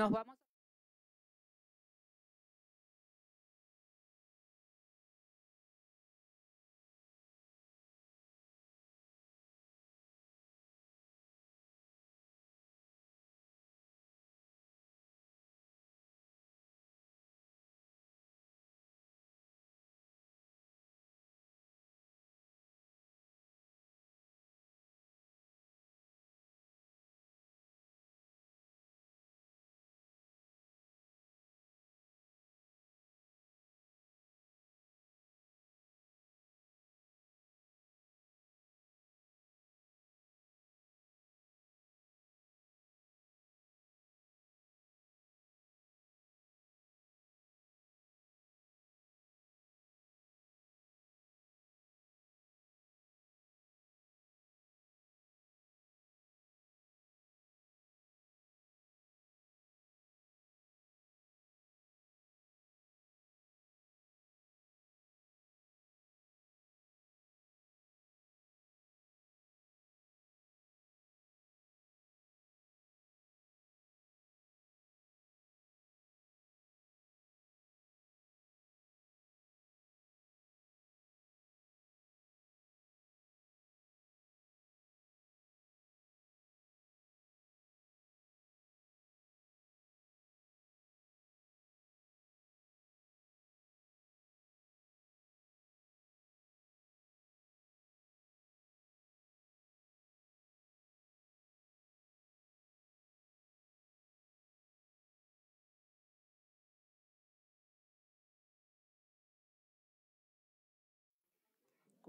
nos vamos.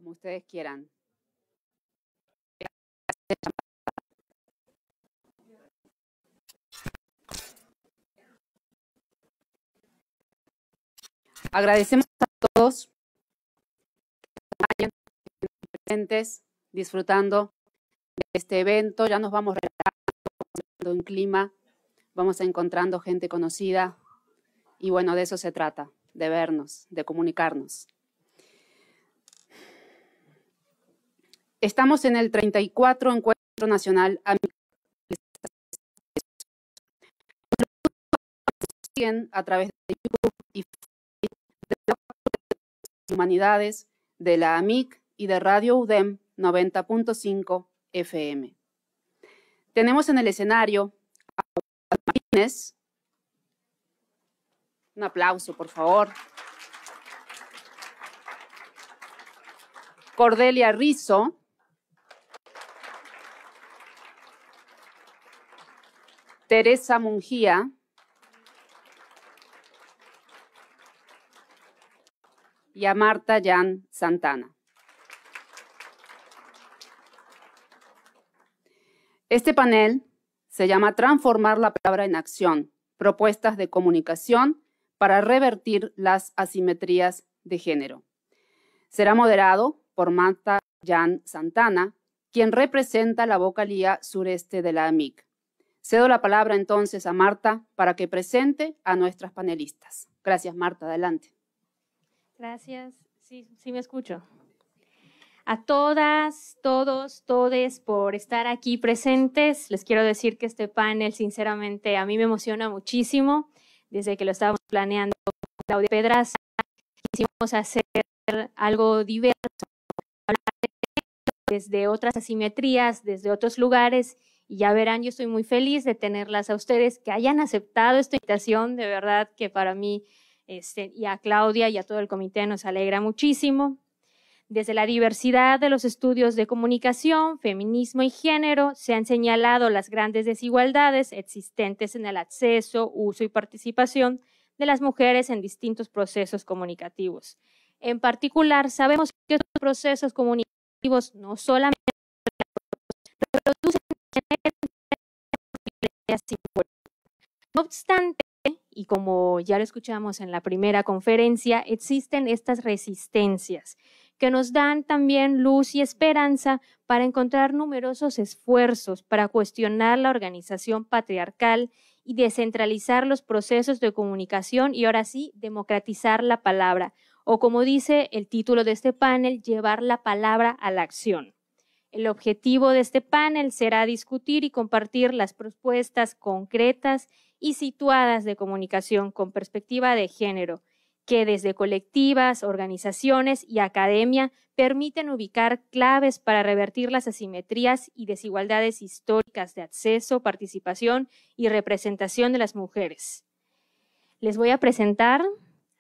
como ustedes quieran. Agradecemos a todos que presentes, disfrutando de este evento. Ya nos vamos relajando un clima, vamos encontrando gente conocida y bueno, de eso se trata, de vernos, de comunicarnos. Estamos en el 34 Encuentro Nacional a través de YouTube y de Humanidades, de la AMIC y de Radio UDEM 90.5 FM. Tenemos en el escenario a Martínez. Un aplauso, por favor. Cordelia Rizzo, Teresa Mungía. Y a Marta Jan Santana. Este panel se llama Transformar la palabra en acción, propuestas de comunicación para revertir las asimetrías de género. Será moderado por Marta Jan Santana, quien representa la vocalía sureste de la AMIC. Cedo la palabra entonces a Marta para que presente a nuestras panelistas. Gracias, Marta. Adelante. Gracias. Sí, sí me escucho. A todas, todos, todes por estar aquí presentes. Les quiero decir que este panel, sinceramente, a mí me emociona muchísimo. Desde que lo estábamos planeando con Claudia Pedraza, quisimos hacer algo diverso, desde otras asimetrías, desde otros lugares y ya verán, yo estoy muy feliz de tenerlas a ustedes, que hayan aceptado esta invitación, de verdad que para mí este, y a Claudia y a todo el comité nos alegra muchísimo. Desde la diversidad de los estudios de comunicación, feminismo y género, se han señalado las grandes desigualdades existentes en el acceso, uso y participación de las mujeres en distintos procesos comunicativos. En particular, sabemos que estos procesos comunicativos no solamente No obstante, y como ya lo escuchamos en la primera conferencia, existen estas resistencias que nos dan también luz y esperanza para encontrar numerosos esfuerzos para cuestionar la organización patriarcal y descentralizar los procesos de comunicación y ahora sí democratizar la palabra, o como dice el título de este panel, llevar la palabra a la acción. El objetivo de este panel será discutir y compartir las propuestas concretas y situadas de comunicación con perspectiva de género, que desde colectivas, organizaciones y academia permiten ubicar claves para revertir las asimetrías y desigualdades históricas de acceso, participación y representación de las mujeres. Les voy a presentar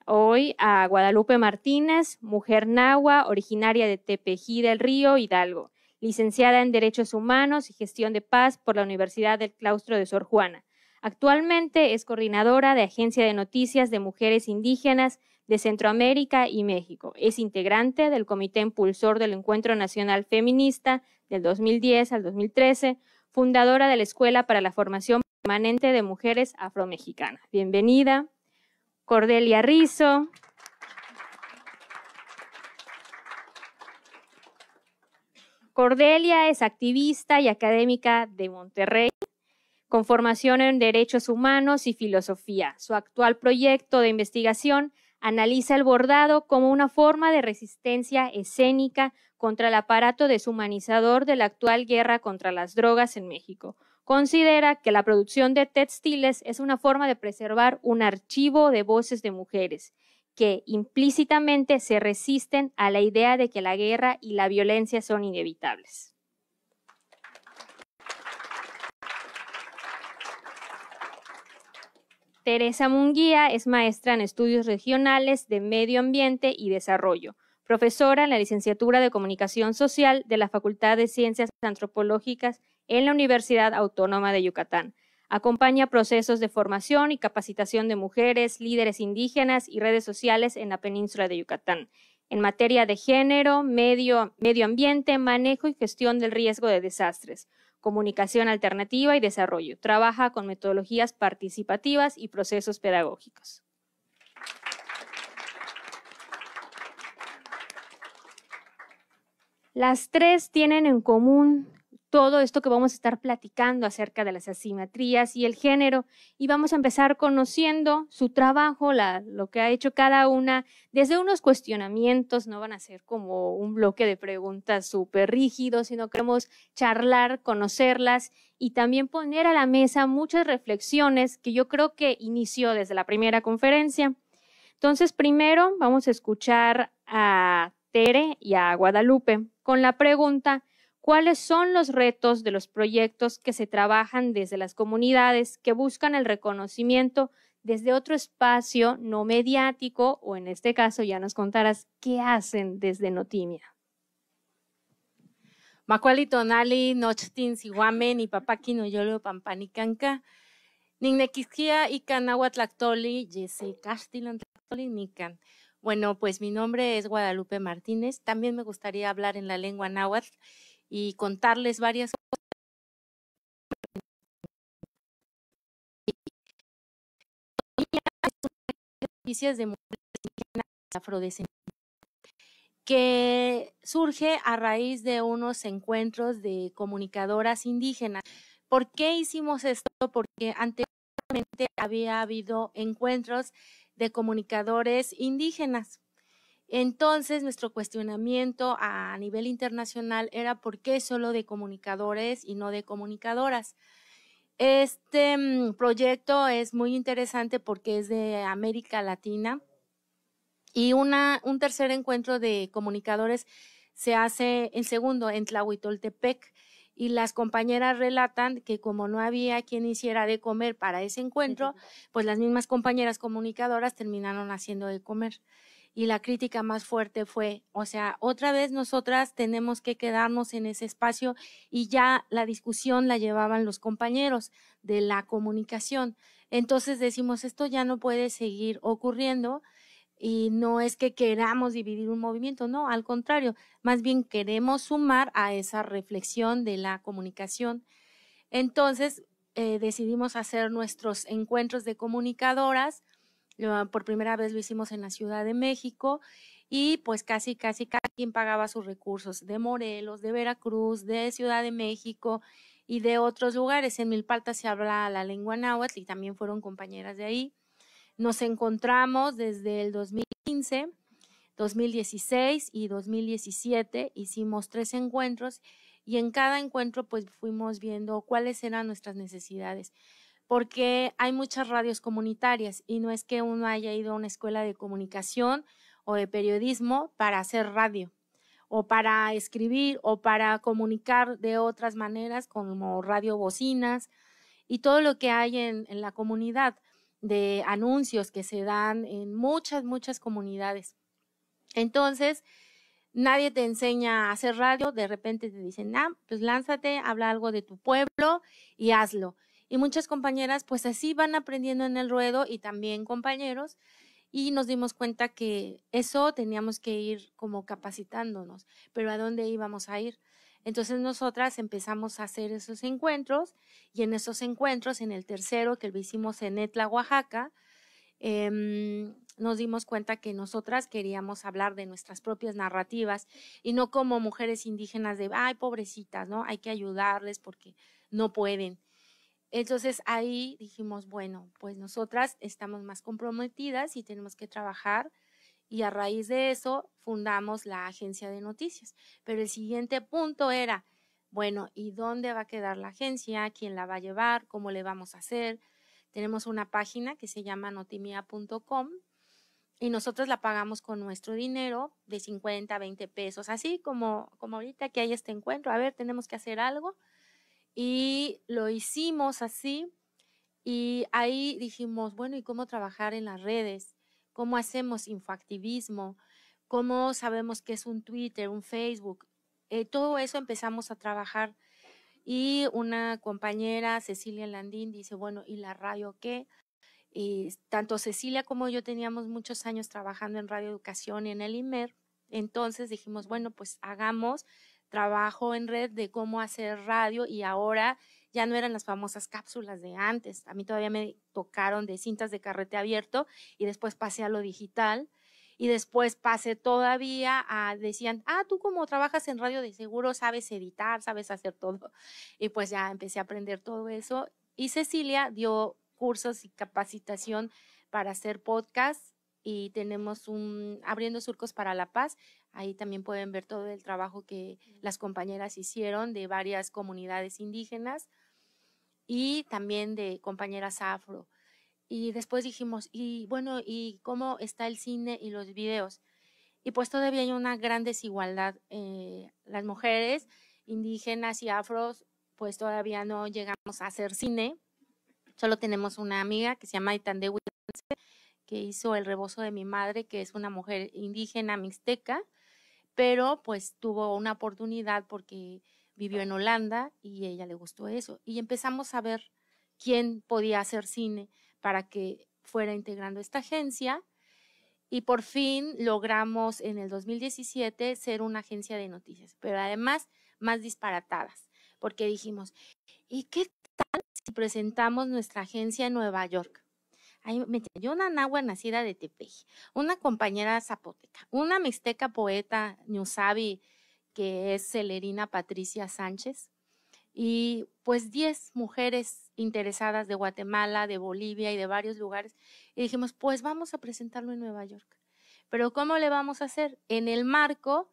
hoy a Guadalupe Martínez, mujer nahua originaria de Tepejí del Río, Hidalgo licenciada en Derechos Humanos y Gestión de Paz por la Universidad del Claustro de Sor Juana. Actualmente es coordinadora de Agencia de Noticias de Mujeres Indígenas de Centroamérica y México. Es integrante del Comité Impulsor del Encuentro Nacional Feminista del 2010 al 2013, fundadora de la Escuela para la Formación Permanente de Mujeres Afromexicanas. Bienvenida, Cordelia Rizo. Cordelia es activista y académica de Monterrey, con formación en derechos humanos y filosofía. Su actual proyecto de investigación analiza el bordado como una forma de resistencia escénica contra el aparato deshumanizador de la actual guerra contra las drogas en México. Considera que la producción de textiles es una forma de preservar un archivo de voces de mujeres que implícitamente se resisten a la idea de que la guerra y la violencia son inevitables. Teresa Munguía es maestra en estudios regionales de medio ambiente y desarrollo, profesora en la licenciatura de Comunicación Social de la Facultad de Ciencias Antropológicas en la Universidad Autónoma de Yucatán, Acompaña procesos de formación y capacitación de mujeres, líderes indígenas y redes sociales en la península de Yucatán en materia de género, medio, medio ambiente, manejo y gestión del riesgo de desastres, comunicación alternativa y desarrollo. Trabaja con metodologías participativas y procesos pedagógicos. Las tres tienen en común todo esto que vamos a estar platicando acerca de las asimetrías y el género. Y vamos a empezar conociendo su trabajo, lo que ha hecho cada una, desde unos cuestionamientos, no van a ser como un bloque de preguntas súper rígido, sino queremos charlar, conocerlas y también poner a la mesa muchas reflexiones que yo creo que inició desde la primera conferencia. Entonces, primero vamos a escuchar a Tere y a Guadalupe con la pregunta, cuáles son los retos de los proyectos que se trabajan desde las comunidades que buscan el reconocimiento desde otro espacio no mediático o en este caso ya nos contarás qué hacen desde Notimia. Macuali y y Bueno, pues mi nombre es Guadalupe Martínez. También me gustaría hablar en la lengua náhuatl y contarles varias cosas. noticias de afrodescendientes que surge a raíz de unos encuentros de comunicadoras indígenas. ¿Por qué hicimos esto? Porque anteriormente había habido encuentros de comunicadores indígenas, entonces, nuestro cuestionamiento a nivel internacional era por qué solo de comunicadores y no de comunicadoras. Este mm, proyecto es muy interesante porque es de América Latina y un tercer encuentro de comunicadores se hace en segundo en Tlahuitoltepec y las compañeras relatan que como no había quien hiciera de comer para ese encuentro, pues las mismas compañeras comunicadoras terminaron haciendo de comer y la crítica más fuerte fue, o sea, otra vez nosotras tenemos que quedarnos en ese espacio y ya la discusión la llevaban los compañeros de la comunicación. Entonces decimos, esto ya no puede seguir ocurriendo y no es que queramos dividir un movimiento, no, al contrario, más bien queremos sumar a esa reflexión de la comunicación. Entonces eh, decidimos hacer nuestros encuentros de comunicadoras por primera vez lo hicimos en la Ciudad de México y pues casi, casi cada quien pagaba sus recursos de Morelos, de Veracruz, de Ciudad de México y de otros lugares. En Milpalta se habla la lengua náhuatl y también fueron compañeras de ahí. Nos encontramos desde el 2015, 2016 y 2017. Hicimos tres encuentros y en cada encuentro pues fuimos viendo cuáles eran nuestras necesidades porque hay muchas radios comunitarias y no es que uno haya ido a una escuela de comunicación o de periodismo para hacer radio o para escribir o para comunicar de otras maneras como radio bocinas y todo lo que hay en, la comunidad de anuncios que se dan en muchas, muchas comunidades. Entonces, nadie te enseña a hacer radio, de repente te dicen, ah, pues lánzate, habla algo de tu pueblo y hazlo. Y muchas compañeras pues así van aprendiendo en el ruedo y también compañeros y nos dimos cuenta que eso teníamos que ir como capacitándonos, pero ¿a dónde íbamos a ir? Entonces nosotras empezamos a hacer esos encuentros y en esos encuentros, en el tercero que lo hicimos en Etla, Oaxaca, em, nos dimos cuenta que nosotras queríamos hablar de nuestras propias narrativas y no como mujeres indígenas de, ay, pobrecitas, ¿no? Hay que ayudarles porque no pueden. Entonces ahí dijimos, bueno, pues nosotras estamos más comprometidas y tenemos que trabajar y a raíz de eso fundamos la agencia de noticias. Pero el siguiente punto era, bueno, ¿y dónde va a quedar la agencia? ¿Quién la va a llevar? ¿Cómo le vamos a hacer? Tenemos una página que se llama notimia.com y nosotros la pagamos con nuestro dinero de 50, 20 pesos, así como, como ahorita que hay este encuentro. A ver, tenemos que hacer algo. Y lo hicimos así y ahí dijimos, bueno, ¿y cómo trabajar en las redes? ¿Cómo hacemos infoactivismo? ¿Cómo sabemos qué es un Twitter, un Facebook? Eh, todo eso empezamos a trabajar. Y una compañera, Cecilia Landín, dice, bueno, ¿y la radio qué? Y tanto Cecilia como yo teníamos muchos años trabajando en radioeducación y en el IMER. Entonces dijimos, bueno, pues hagamos trabajo en red de cómo hacer radio y ahora ya no eran las famosas cápsulas de antes. A mí todavía me tocaron de cintas de carrete abierto y después pasé a lo digital y después pasé todavía a, decían, ah, tú como trabajas en radio de seguro sabes editar, sabes hacer todo. Y pues ya empecé a aprender todo eso. Y Cecilia dio cursos y capacitación para hacer podcast y tenemos un Abriendo Surcos para la Paz. Ahí también pueden ver todo el trabajo que las compañeras hicieron de varias comunidades indígenas y también de compañeras afro. Y después dijimos, y bueno, ¿y cómo está el cine y los videos? Y pues todavía hay una gran desigualdad. Eh, las mujeres indígenas y afros, pues todavía no llegamos a hacer cine. Solo tenemos una amiga que se llama Itande que hizo El rebozo de mi madre, que es una mujer indígena mixteca pero pues tuvo una oportunidad porque vivió en Holanda y a ella le gustó eso. Y empezamos a ver quién podía hacer cine para que fuera integrando esta agencia. Y por fin logramos en el 2017 ser una agencia de noticias, pero además más disparatadas, porque dijimos, ¿y qué tal si presentamos nuestra agencia en Nueva York? me yo una nahua nacida de Tepeji, una compañera zapoteca, una mixteca poeta ñusabi que es Celerina Patricia Sánchez, y pues 10 mujeres interesadas de Guatemala, de Bolivia y de varios lugares. Y dijimos, pues vamos a presentarlo en Nueva York. Pero ¿cómo le vamos a hacer? En el marco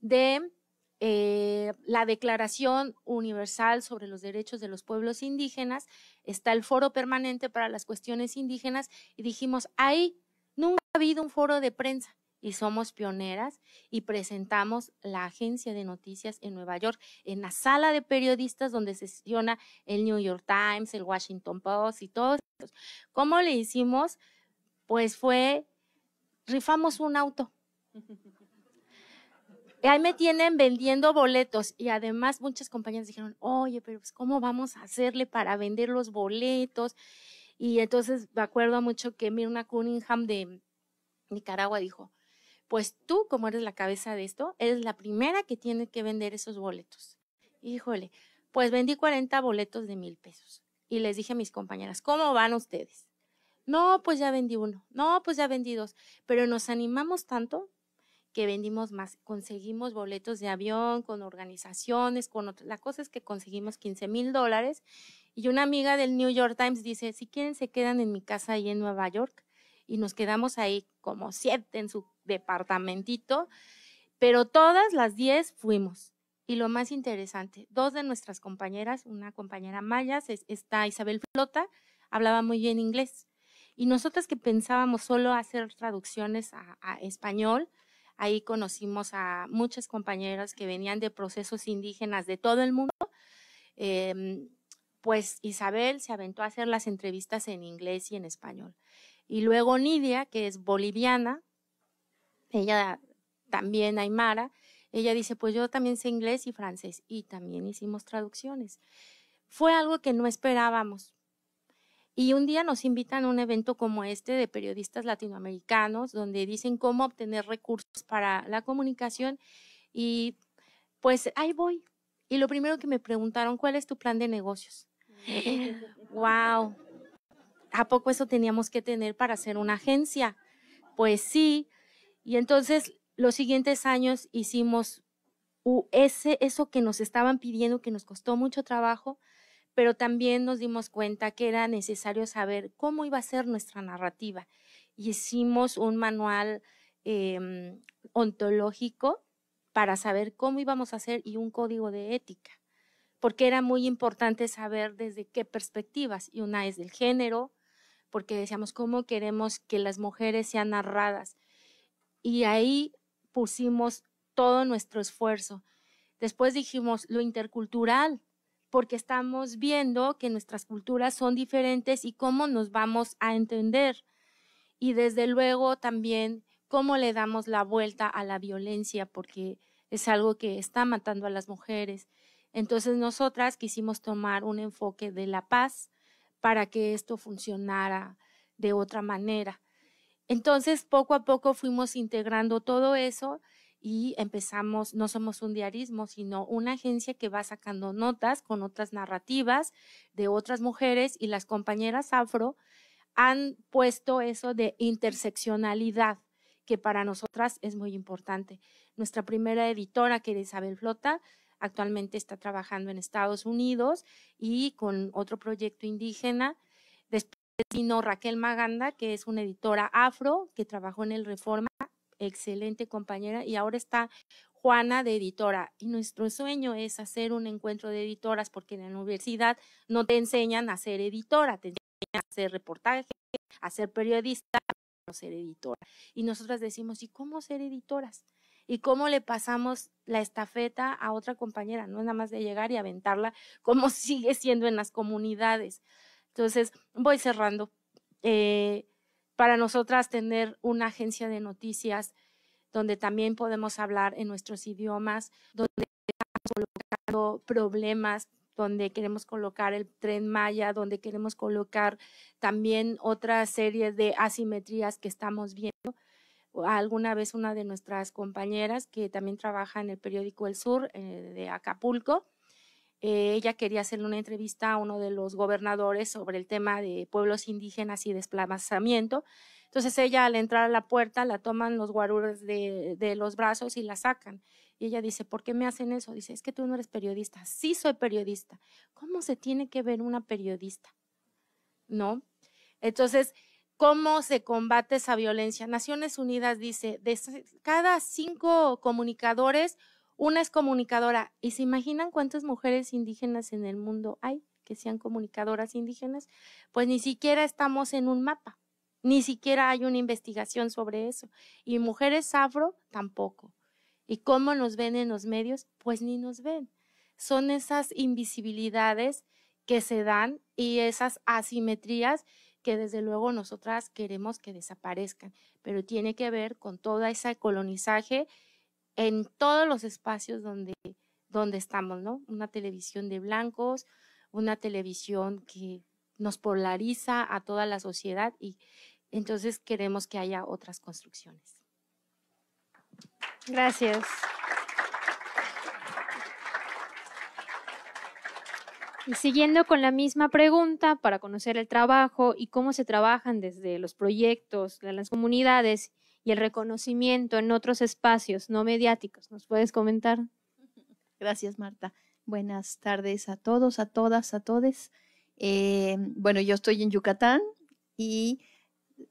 de eh, la Declaración Universal sobre los Derechos de los Pueblos Indígenas, está el Foro Permanente para las Cuestiones Indígenas y dijimos, ahí nunca ha habido un foro de prensa y somos pioneras y presentamos la agencia de noticias en Nueva York, en la sala de periodistas donde se sesiona el New York Times, el Washington Post y todos. Estos. ¿Cómo le hicimos? Pues fue, rifamos un auto. ahí me tienen vendiendo boletos y además muchas compañeras dijeron, oye, pero pues ¿cómo vamos a hacerle para vender los boletos? Y entonces me acuerdo mucho que Mirna Cunningham de Nicaragua dijo, pues tú como eres la cabeza de esto, eres la primera que tiene que vender esos boletos. Híjole, pues vendí 40 boletos de mil pesos y les dije a mis compañeras, ¿cómo van ustedes? No, pues ya vendí uno, no, pues ya vendí dos, pero nos animamos tanto que vendimos más, conseguimos boletos de avión con organizaciones, con La cosa es que conseguimos 15 mil dólares y una amiga del New York Times dice, si quieren se quedan en mi casa ahí en Nueva York y nos quedamos ahí como siete en su departamentito, pero todas las diez fuimos. Y lo más interesante, dos de nuestras compañeras, una compañera maya, está Isabel Flota, hablaba muy bien inglés. Y nosotras que pensábamos solo hacer traducciones a, a español, Ahí conocimos a muchas compañeras que venían de procesos indígenas de todo el mundo. Em, pues Isabel se aventó a hacer las entrevistas en inglés y en español. Y luego Nidia, que es boliviana, ella también aymara, ella dice, pues yo también sé inglés y francés. Y también hicimos traducciones. Fue algo que no esperábamos, y un día nos invitan a un evento como este de periodistas latinoamericanos, donde dicen cómo obtener recursos para la comunicación. Y pues ahí voy. Y lo primero que me preguntaron, ¿cuál es tu plan de negocios? wow. ¿A poco eso teníamos que tener para hacer una agencia? Pues sí. Y entonces los siguientes años hicimos eso que nos estaban pidiendo, que nos costó mucho trabajo, pero también nos dimos cuenta que era necesario saber cómo iba a ser nuestra narrativa. Y hicimos un manual em, ontológico para saber cómo íbamos a hacer y un código de ética, porque era muy importante saber desde qué perspectivas, y una es del género, porque decíamos cómo queremos que las mujeres sean narradas. Y ahí pusimos todo nuestro esfuerzo. Después dijimos lo intercultural, porque estamos viendo que nuestras culturas son diferentes y cómo nos vamos a entender. Y desde luego también cómo le damos la vuelta a la violencia, porque es algo que está matando a las mujeres. Entonces nosotras quisimos tomar un enfoque de la paz para que esto funcionara de otra manera. Entonces poco a poco fuimos integrando todo eso y empezamos, no somos un diarismo, sino una agencia que va sacando notas con otras narrativas de otras mujeres y las compañeras afro han puesto eso de interseccionalidad, que para nosotras es muy importante. Nuestra primera editora, que es Isabel Flota, actualmente está trabajando en Estados Unidos y con otro proyecto indígena. Después vino Raquel Maganda, que es una editora afro que trabajó en el Reforma excelente compañera y ahora está Juana de editora. Y nuestro sueño es hacer un encuentro de editoras porque en la universidad no te enseñan a ser editora, te enseñan a hacer reportaje, a ser periodista, a ser editora. Y nosotras decimos, ¿y cómo ser editoras? ¿Y cómo le pasamos la estafeta a otra compañera? No es nada más de llegar y aventarla como sigue siendo en las comunidades. Entonces, voy cerrando. Eh, para nosotras tener una agencia de noticias donde también podemos hablar en nuestros idiomas, donde estamos colocando problemas, donde queremos colocar el tren Maya, donde queremos colocar también otra serie de asimetrías que estamos viendo. Alguna vez una de nuestras compañeras que también trabaja en el periódico El Sur eh, de Acapulco, eh, ella quería hacerle una entrevista a uno de los gobernadores sobre el tema de pueblos indígenas y desplazamiento. Entonces ella al entrar a la puerta la toman los guarures de, de los brazos y la sacan. Y ella dice, ¿por qué me hacen eso? Dice, es que tú no eres periodista. Sí soy periodista. ¿Cómo se tiene que ver una periodista? ¿No? Entonces, ¿cómo se combate esa violencia? Naciones Unidas dice, de cada cinco comunicadores, una es comunicadora. ¿Y se imaginan cuántas mujeres indígenas en el mundo hay que sean comunicadoras indígenas? Pues ni siquiera estamos en un mapa, ni siquiera hay una investigación sobre eso. Y mujeres afro tampoco. ¿Y cómo nos ven en los medios? Pues ni nos ven. Son esas invisibilidades que se dan y esas asimetrías que desde luego nosotras queremos que desaparezcan, pero tiene que ver con todo ese colonizaje en todos los espacios donde, donde estamos, ¿no? Una televisión de blancos, una televisión que nos polariza a toda la sociedad y entonces queremos que haya otras construcciones. Gracias. Y siguiendo con la misma pregunta para conocer el trabajo y cómo se trabajan desde los proyectos de las comunidades y el reconocimiento en otros espacios no mediáticos. ¿Nos puedes comentar? Gracias, Marta. Buenas tardes a todos, a todas, a todes. Eh, bueno, yo estoy en Yucatán y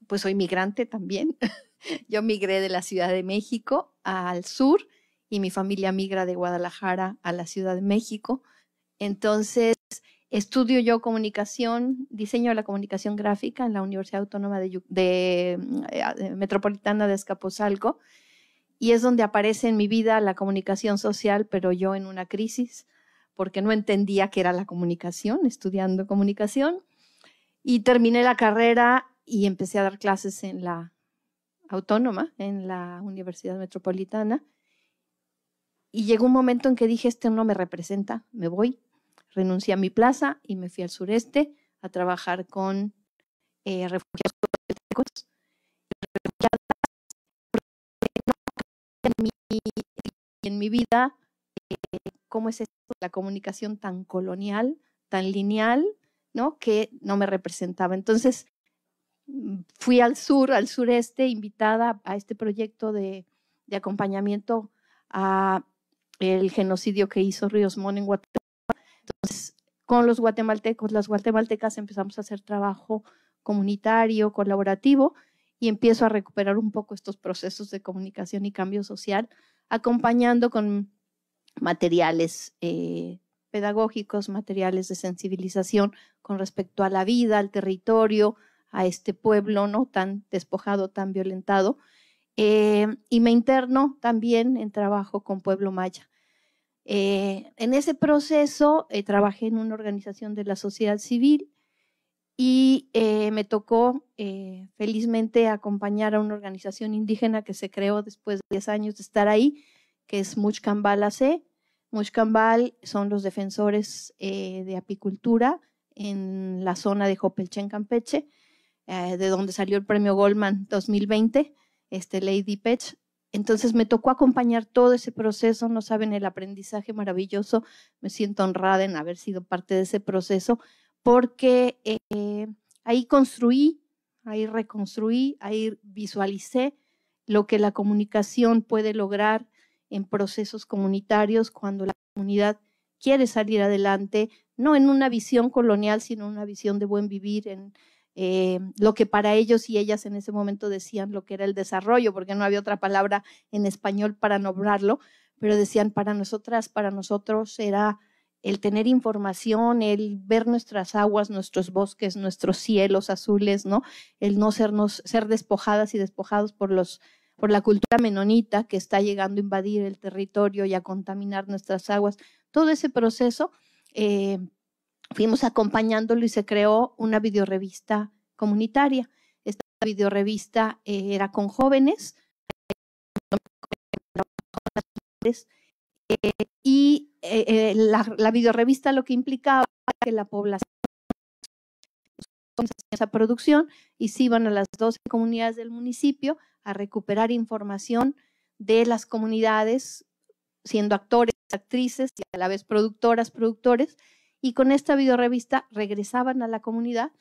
pues soy migrante también. yo migré de la Ciudad de México al sur y mi familia migra de Guadalajara a la Ciudad de México. Entonces, Estudio yo comunicación, diseño de la comunicación gráfica en la Universidad Autónoma de, mm, eh, Metropolitana de Escaposalco y es donde aparece en mi vida la comunicación social, pero yo en una crisis porque no entendía qué era la comunicación, estudiando comunicación. Y terminé la carrera y empecé a dar clases en la autónoma, en la Universidad Metropolitana. Y llegó un momento en que dije, este no me representa, me voy renuncié a mi plaza y me fui al sureste a trabajar con eh, refugiados Y En mi, vida, eh, cómo es esto, la comunicación tan colonial, tan lineal, ¿no? que no me representaba. Entonces, mm, fui al sur, al sureste, invitada a este proyecto de, acompañamiento a el genocidio que hizo Ríos Mon en Guatemala entonces, con los guatemaltecos, las guatemaltecas empezamos a hacer trabajo comunitario, colaborativo, y empiezo a recuperar un poco estos procesos de comunicación y cambio social, acompañando con materiales eh, pedagógicos, materiales de sensibilización con respecto a la vida, al territorio, a este pueblo no tan despojado, tan violentado. Eh, y me interno también en trabajo con Pueblo Maya. Eh, en ese proceso eh, trabajé en una organización de la sociedad civil y eh, me tocó felizmente acompañar a una organización indígena que se creó después de 10 años de estar ahí, que es Muchcambal AC. Muchcambal son los defensores de apicultura en la zona de Jopelchen, Campeche, de donde salió el premio Goldman 2020, este Lady Pech. Entonces me tocó acompañar todo ese proceso, no saben el aprendizaje maravilloso, me siento honrada en haber sido parte de ese proceso, porque eh, ahí construí, ahí reconstruí, ahí visualicé lo que la comunicación puede lograr en procesos comunitarios cuando la comunidad quiere salir adelante, no en una visión colonial, sino en una visión de buen vivir, en, eh, lo que para ellos y ellas en ese momento decían lo que era el desarrollo, porque no había otra palabra en español para nombrarlo, pero decían para nosotras, para nosotros era el tener información, el ver nuestras aguas, nuestros bosques, nuestros cielos azules, ¿no? El no sernos, ser despojadas y despojados por los por la cultura menonita que está llegando a invadir el territorio y a contaminar nuestras aguas. Todo ese proceso eh, fuimos acompañándolo y se creó una videorevista comunitaria. Esta videorevista eh, era con jóvenes eh, y eh, la, la videorevista lo que implicaba que la población esa producción y se iban a las 12 comunidades del municipio a recuperar información de las comunidades, siendo actores, actrices y a la vez productoras, productores, y con esta videorevista regresaban a la comunidad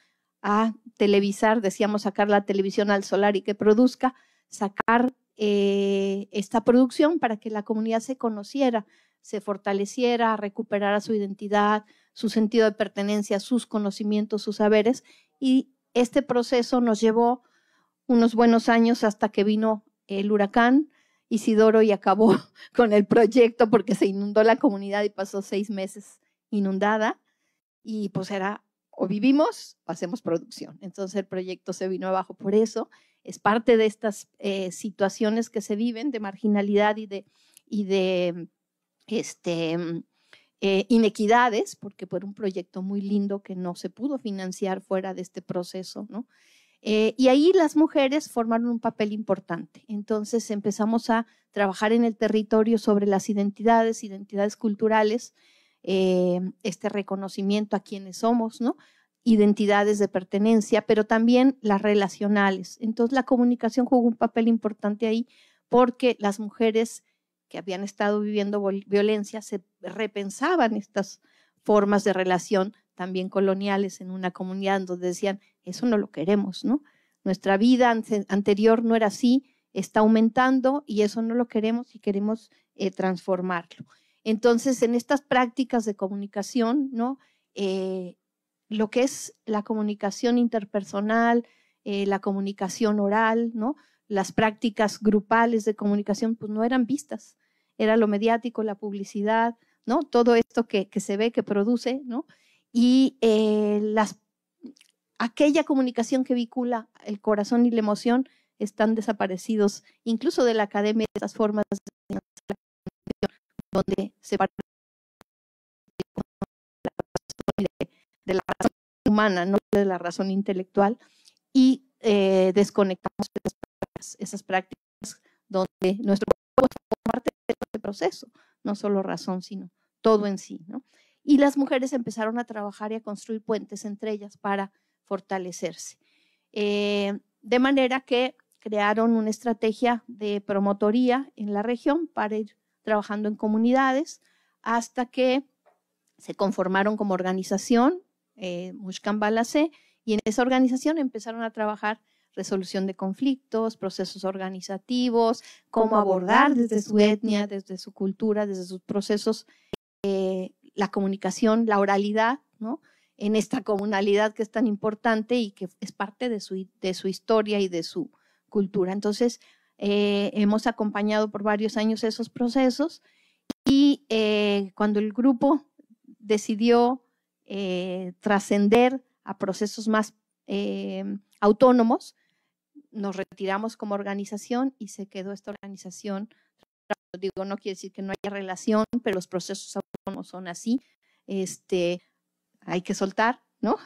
a televisar, decíamos sacar la televisión al solar y que produzca, sacar eh, esta producción para que la comunidad se conociera, se fortaleciera, recuperara su identidad, su sentido de pertenencia, sus conocimientos, sus saberes. Y este proceso nos llevó unos buenos años hasta que vino el huracán Isidoro y acabó con el proyecto porque se inundó la comunidad y pasó seis meses inundada y pues era o vivimos o hacemos producción. Entonces el proyecto se vino abajo por eso. Es parte de estas eh, situaciones que se viven de marginalidad y de, y de este, mm, eh, inequidades, porque fue un proyecto muy lindo que no se pudo financiar fuera de este proceso, ¿no? Eh, y ahí las mujeres formaron un papel importante. Entonces empezamos a trabajar en el territorio sobre las identidades, identidades culturales, eh, este reconocimiento a quienes somos, ¿no? identidades de pertenencia, pero también las relacionales. Entonces la comunicación jugó un papel importante ahí porque las mujeres que habían estado viviendo violencia se repensaban estas formas de relación también coloniales en una comunidad donde decían, eso no lo queremos, ¿no? Nuestra vida anterior no era así, está aumentando y eso no lo queremos y queremos eh, transformarlo. Entonces, en estas prácticas de comunicación, ¿no? Eh, lo que es la comunicación interpersonal, eh, la comunicación oral, ¿no? Las prácticas grupales de comunicación, pues no eran vistas. Era lo mediático, la publicidad, ¿no? Todo esto que, se ve, que produce, ¿no? Y eh, las, aquella comunicación que vincula el corazón y la emoción están desaparecidos, incluso de la academia, de estas formas de donde se parte de, la razón humana, no de la razón intelectual, y eh, desconectamos esas prácticas, esas prácticas donde nuestro cuerpo parte de este proceso, no solo razón, sino todo en sí. ¿no? Y las mujeres empezaron a trabajar y a construir puentes entre ellas para fortalecerse. Eh, de manera que crearon una estrategia de promotoría en la región para ir trabajando en comunidades, hasta que se conformaron como organización, eh, Mushkan y en esa organización empezaron a trabajar resolución de conflictos, procesos organizativos, cómo abordar desde su etnia, desde su cultura, desde sus procesos, eh, la comunicación, la oralidad, ¿no? En esta comunalidad que es tan importante y que es parte de su, de su historia y de su cultura. Entonces, eh, hemos acompañado por varios años esos procesos y eh, cuando el grupo decidió eh, trascender a procesos más autónomos, nos retiramos como organización y se quedó esta organización. Digo, no quiere decir que no haya relación, pero los procesos autónomos son así. Este, hay que soltar, ¿no?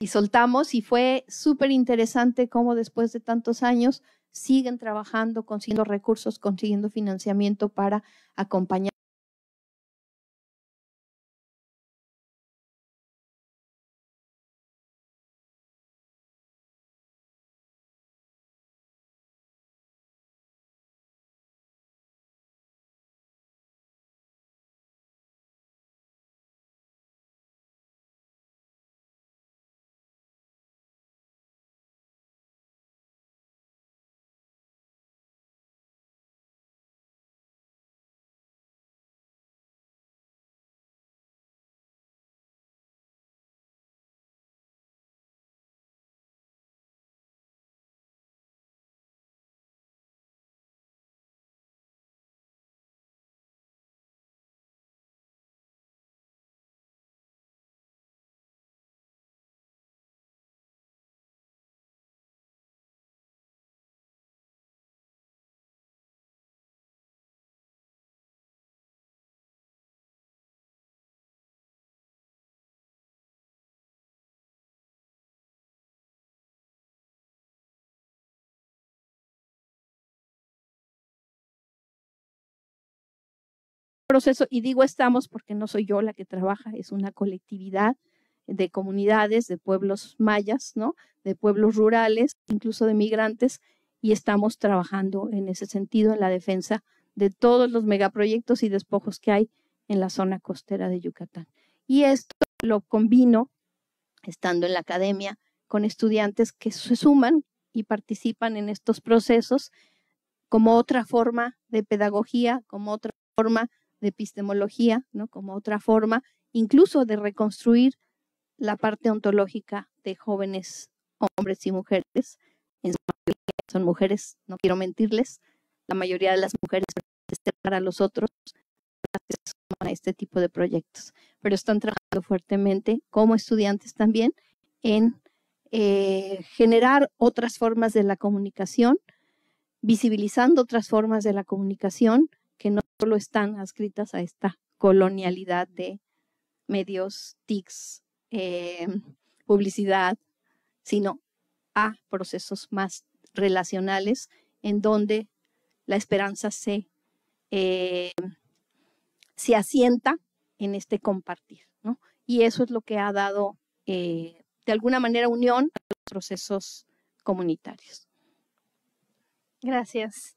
Y soltamos y fue súper interesante cómo después de tantos años siguen trabajando, consiguiendo recursos, consiguiendo financiamiento para acompañar proceso, y digo estamos porque no soy yo la que trabaja, es una colectividad de comunidades, de pueblos mayas, ¿no? De pueblos rurales, incluso de migrantes, y estamos trabajando en ese sentido, en la defensa de todos los megaproyectos y despojos que hay en la zona costera de Yucatán. Y esto lo combino, estando en la academia, con estudiantes que se suman y participan en estos procesos como otra forma de pedagogía, como otra forma de de epistemología, ¿no? como otra forma incluso de reconstruir la parte ontológica de jóvenes hombres y mujeres. En son mujeres, no quiero mentirles, la mayoría de las mujeres para los otros a este tipo de proyectos, pero están trabajando fuertemente como estudiantes también en eh, generar otras formas de la comunicación, visibilizando otras formas de la comunicación, que no solo están adscritas a esta colonialidad de medios, TICs, em, publicidad, sino a procesos más relacionales en donde la esperanza se, eh, se asienta en este compartir. Y eso es lo que ha dado, eh, de alguna manera, unión a los procesos comunitarios. Gracias.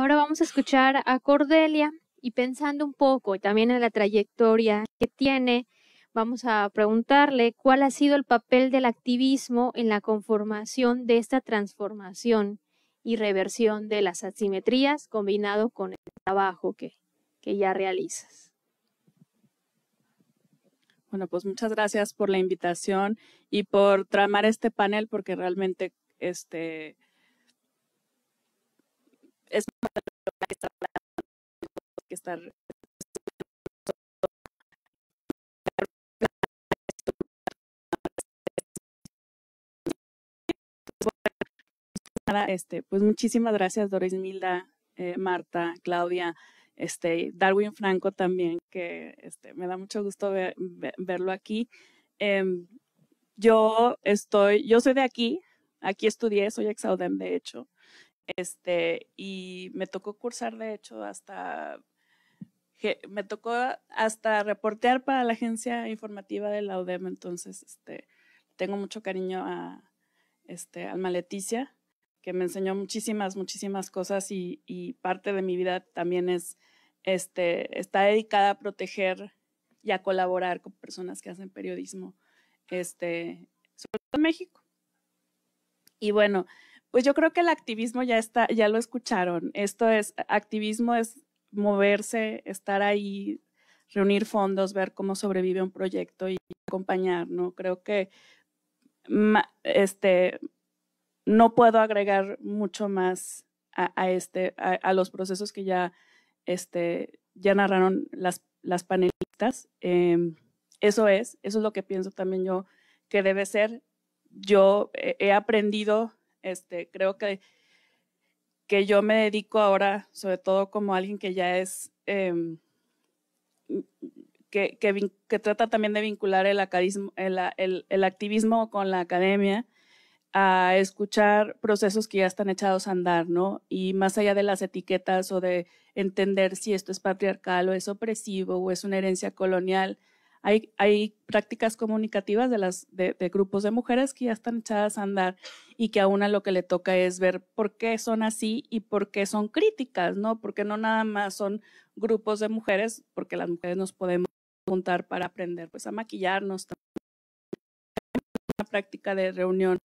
Ahora vamos a escuchar a Cordelia y pensando un poco también en la trayectoria que tiene, vamos a preguntarle cuál ha sido el papel del activismo en la conformación de esta transformación y reversión de las asimetrías combinado con el trabajo que, que ya realizas. Bueno, pues muchas gracias por la invitación y por tramar este panel porque realmente este, es que que este, pues muchísimas gracias Doris Milda, eh, Marta, Claudia, este, Darwin Franco también, que este, me da mucho gusto verlo aquí. Em, yo estoy, yo soy de aquí, aquí estudié, soy exaudem de hecho, este, y me tocó cursar, de hecho, hasta me tocó hasta reportear para la agencia informativa de la UDEM, entonces este, tengo mucho cariño a este, Alma Leticia, que me enseñó muchísimas, muchísimas cosas y, parte de mi vida también es, este, está dedicada a proteger y a colaborar con personas que hacen periodismo, este, sobre todo en México. Y bueno, pues yo creo que el activismo ya está, ya lo escucharon. Esto es, activismo es moverse, estar ahí, reunir fondos, ver cómo sobrevive un proyecto y acompañar, ¿no? Creo que este, no puedo agregar mucho más a, este, a, los procesos que ya, este, ya narraron las, las panelistas. Em, eso es, eso es lo que pienso también yo que debe ser. Yo he aprendido este, creo que, yo me dedico ahora, sobre todo como alguien que ya es, em, que, trata también de vincular el, el activismo con la academia, a escuchar procesos que ya están echados a andar, ¿no? Y más allá de las etiquetas o de entender si esto es patriarcal o es opresivo o es una herencia colonial, hay, prácticas comunicativas de, las, de, grupos de mujeres que ya están echadas a andar y que a lo que le toca es ver por qué son así y por qué son críticas, ¿no? Porque no nada más son grupos de mujeres, porque las mujeres nos podemos juntar para aprender pues a maquillarnos. Una práctica de reunión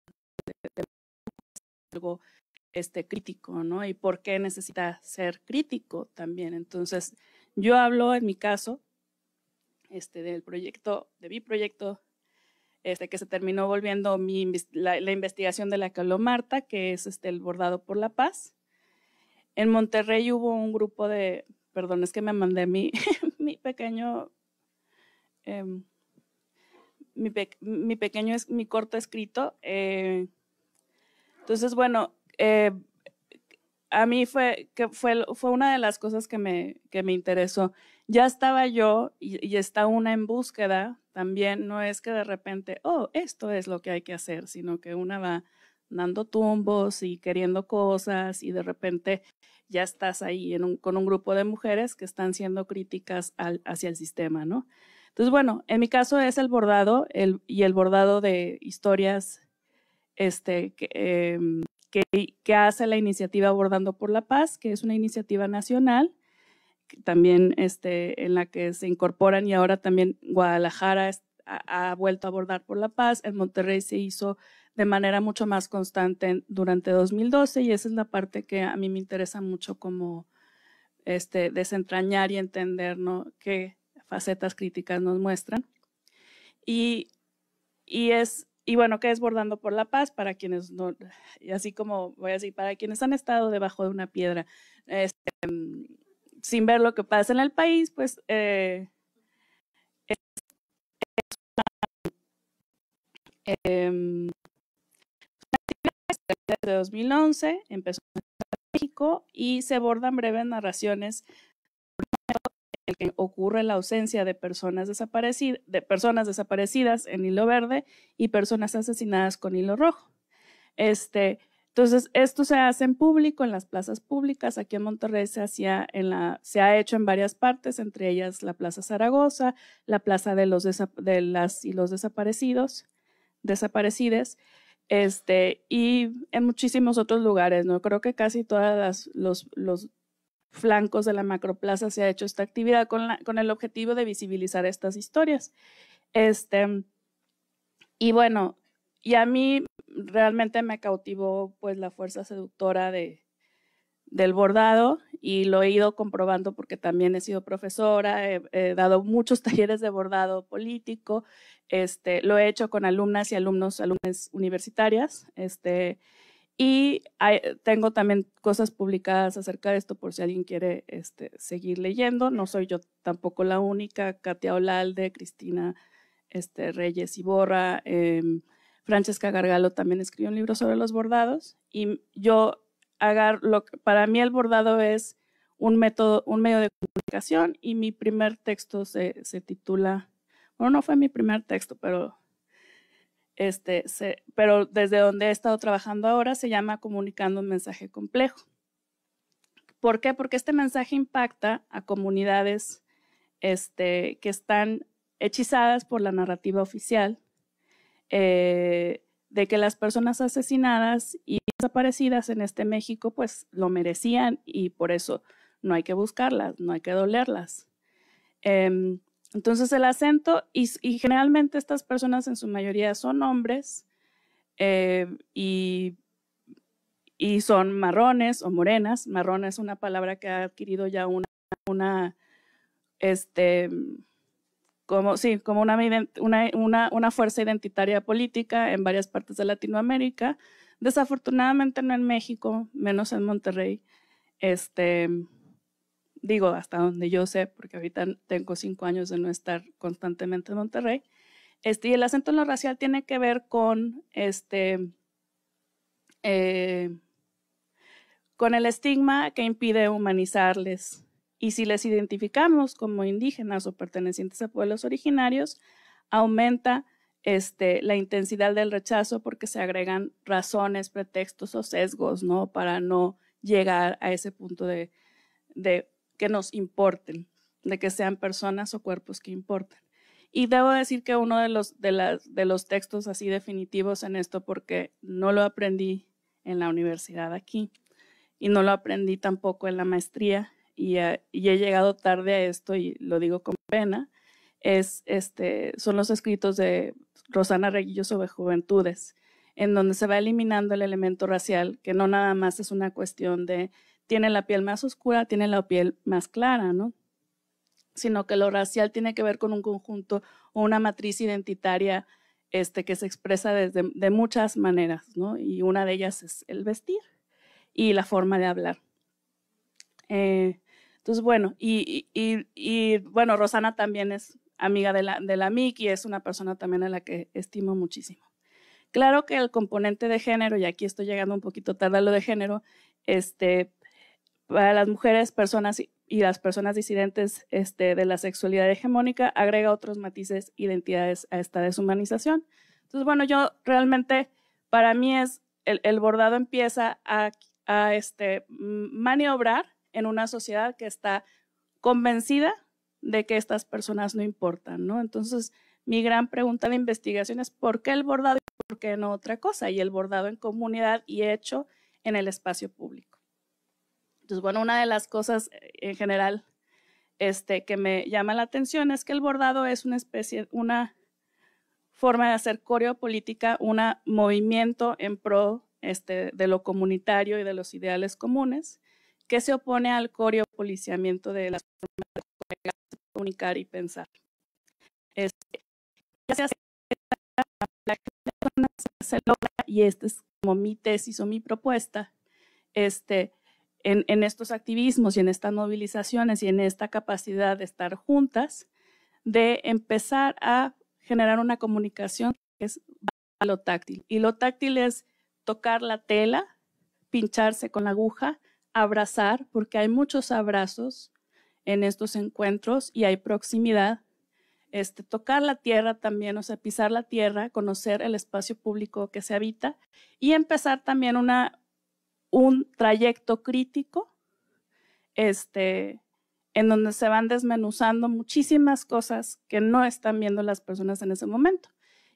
de, algo este crítico, ¿no? Y por qué necesita ser crítico también. Entonces, yo hablo en mi caso este, del proyecto, de mi proyecto, este, que se terminó volviendo la, investigación de la calomarta, que es este, el bordado por la paz. En Monterrey hubo un grupo de, perdón, es que me mandé mi, mi pequeño, em, mi, mi, pequeño, mi corto escrito. Eh, entonces, bueno, eh, a mí fue, que fue, fue una de las cosas que me, que me interesó. Ya estaba yo y, está una en búsqueda también, no es que de repente, oh, esto es lo que hay que hacer, sino que una va dando tumbos y queriendo cosas y de repente ya estás ahí con un grupo de mujeres que están siendo críticas hacia el sistema, ¿no? Entonces, bueno, en mi caso es el bordado el, y el bordado de historias este, que, em, que, hace la iniciativa Abordando por la Paz, que es una iniciativa nacional también este, en la que se incorporan y ahora también Guadalajara ha, vuelto a abordar por la paz. En Monterrey se hizo de manera mucho más constante durante 2012 y esa es la parte que a mí me interesa mucho como este, desentrañar y entender qué facetas críticas nos muestran. y es y bueno, que es Bordando por la Paz para quienes no, así como voy a decir, para quienes han estado debajo de una piedra, este, mm, sin ver lo que pasa en el país, pues eh, es, una, em, desde 2011, empezó en México y se bordan breves narraciones el que ocurre la ausencia de personas, desaparecidas, de personas desaparecidas en hilo verde y personas asesinadas con hilo rojo. Este, entonces, esto se hace en público, en las plazas públicas. Aquí en Monterrey se, hacía se ha hecho en varias partes, entre ellas la Plaza Zaragoza, la Plaza de, los las y los desaparecidos, desaparecidas, este, y en muchísimos otros lugares. No creo que casi todas los flancos de la macroplaza se ha hecho esta actividad con, con el objetivo de visibilizar estas historias. Este, y bueno, y a mí realmente me cautivó pues la fuerza seductora de, del bordado y lo he ido comprobando porque también he sido profesora, he, dado muchos talleres de bordado político, este, lo he hecho con alumnas y alumnos, alumnas universitarias, este, y eh, tengo también cosas publicadas acerca de esto por si alguien quiere este, seguir leyendo. No soy yo tampoco la única. Katia Olalde, Cristina este, Reyes Iborra, eh, Francesca Gargalo también escribió un libro sobre los bordados. Y yo agarro, para mí el bordado es un método, un medio de comunicación y mi primer texto se titula, bueno, no fue mi primer texto, pero este, pero desde donde he estado trabajando ahora se llama comunicando un mensaje complejo. ¿Por qué? Porque este mensaje impacta a comunidades este, que están hechizadas por la narrativa oficial eh, de que las personas asesinadas y desaparecidas en este México pues lo merecían y por eso no hay que buscarlas, no hay que dolerlas. Em, entonces el acento, y, generalmente estas personas en su mayoría son hombres eh, y, son marrones o morenas. Marrón es una palabra que ha adquirido ya una, una este, como, sí, como una, una, una, fuerza identitaria política en varias partes de Latinoamérica, desafortunadamente no en México, menos en Monterrey. Este, digo, hasta donde yo sé, porque ahorita tengo cinco años de no estar constantemente en Monterrey, este, y el acento en lo racial tiene que ver con, este, eh, con el estigma que impide humanizarles. Y si les identificamos como indígenas o pertenecientes a pueblos originarios, aumenta este, la intensidad del rechazo porque se agregan razones, pretextos o sesgos, ¿no? Para no llegar a ese punto de, de que nos importen, de que sean personas o cuerpos que importen. Y debo decir que uno de los, de, de los textos así definitivos en esto, porque no lo aprendí en la universidad aquí y no lo aprendí tampoco en la maestría y, eh, y he llegado tarde a esto y lo digo con pena, es, este, son los escritos de Rosana Reguillo sobre juventudes, en donde se va eliminando el elemento racial, que no nada más es una cuestión de tiene la piel más oscura, tiene la piel más clara, ¿no? Sino que lo racial tiene que ver con un conjunto o una matriz identitaria este, que se expresa desde, de muchas maneras, ¿no? Y una de ellas es el vestir y la forma de hablar. Eh, entonces, bueno, y, bueno, Rosana también es amiga de la, de la MIC y es una persona también a la que estimo muchísimo. Claro que el componente de género, y aquí estoy llegando un poquito tarde a lo de género, este, para las mujeres, personas y las personas disidentes este, de la sexualidad hegemónica, agrega otros matices, identidades a esta deshumanización. Entonces, bueno, yo realmente, para mí es, el, bordado empieza a, este, maniobrar en una sociedad que está convencida de que estas personas no importan, ¿no? Entonces, mi gran pregunta de investigación es por qué el bordado y por qué no otra cosa, y el bordado en comunidad y hecho en el espacio público. Entonces, bueno, una de las cosas eh, en general este, que me llama la atención es que el bordado es una especie, una forma de hacer coreopolítica, un movimiento en pro este, de lo comunitario y de los ideales comunes, que se opone al coreopoliciamiento de las formas de comunicar y pensar. Este, y esta es como mi tesis o mi propuesta, este, en, estos activismos y en estas movilizaciones y en esta capacidad de estar juntas, de empezar a generar una comunicación que es a lo táctil. Y lo táctil es tocar la tela, pincharse con la aguja, abrazar, porque hay muchos abrazos en estos encuentros y hay proximidad. Este, tocar la tierra también, o sea, pisar la tierra, conocer el espacio público que se habita y empezar también una, un trayecto crítico, este, en donde se van desmenuzando muchísimas cosas que no están viendo las personas en ese momento.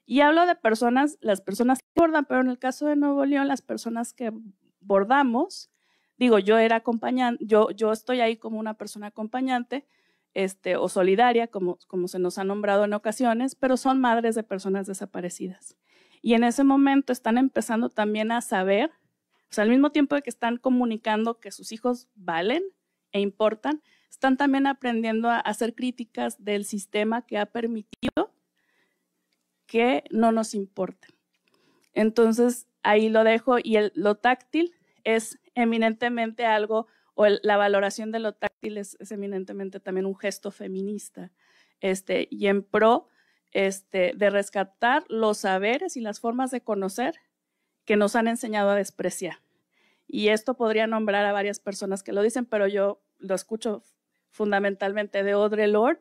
Y hablo de personas, las personas que bordan, pero en el caso de Nuevo León, las personas que bordamos, digo, yo era acompañante, yo, yo estoy ahí como una persona acompañante, este, o solidaria, como, como se nos ha nombrado en ocasiones, pero son madres de personas desaparecidas. Y en ese momento están empezando también a saber o sea, al mismo tiempo de que están comunicando que sus hijos valen e importan, están también aprendiendo a hacer críticas del sistema que ha permitido que no nos importen. Entonces, ahí lo dejo y el, lo táctil es eminentemente algo, o la valoración de lo táctil es, es, eminentemente también un gesto feminista, este, y en pro este, de rescatar los saberes y las formas de conocer que nos han enseñado a despreciar. Y esto podría nombrar a varias personas que lo dicen, pero yo lo escucho fundamentalmente de Odre Lord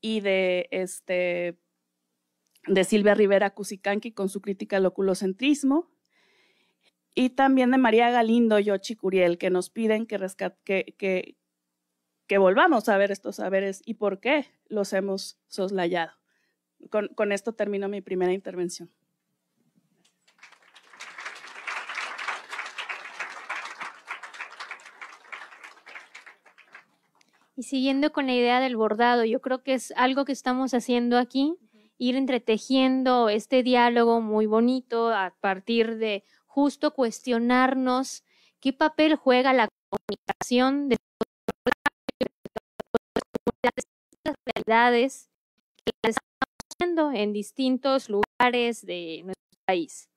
y de, este, de Silvia Rivera Cusicanqui con su crítica al oculocentrismo. Y también de María Galindo y Ochi Curiel, que nos piden que, que, que, volvamos a ver estos saberes y por qué los hemos soslayado. con esto termino mi primera intervención. Y siguiendo con la idea del bordado, yo creo que es algo que estamos haciendo aquí, ir entretejiendo este diálogo muy bonito a partir de justo cuestionarnos qué papel juega la comunicación de las realidades que estamos haciendo en distintos lugares de nuestro país.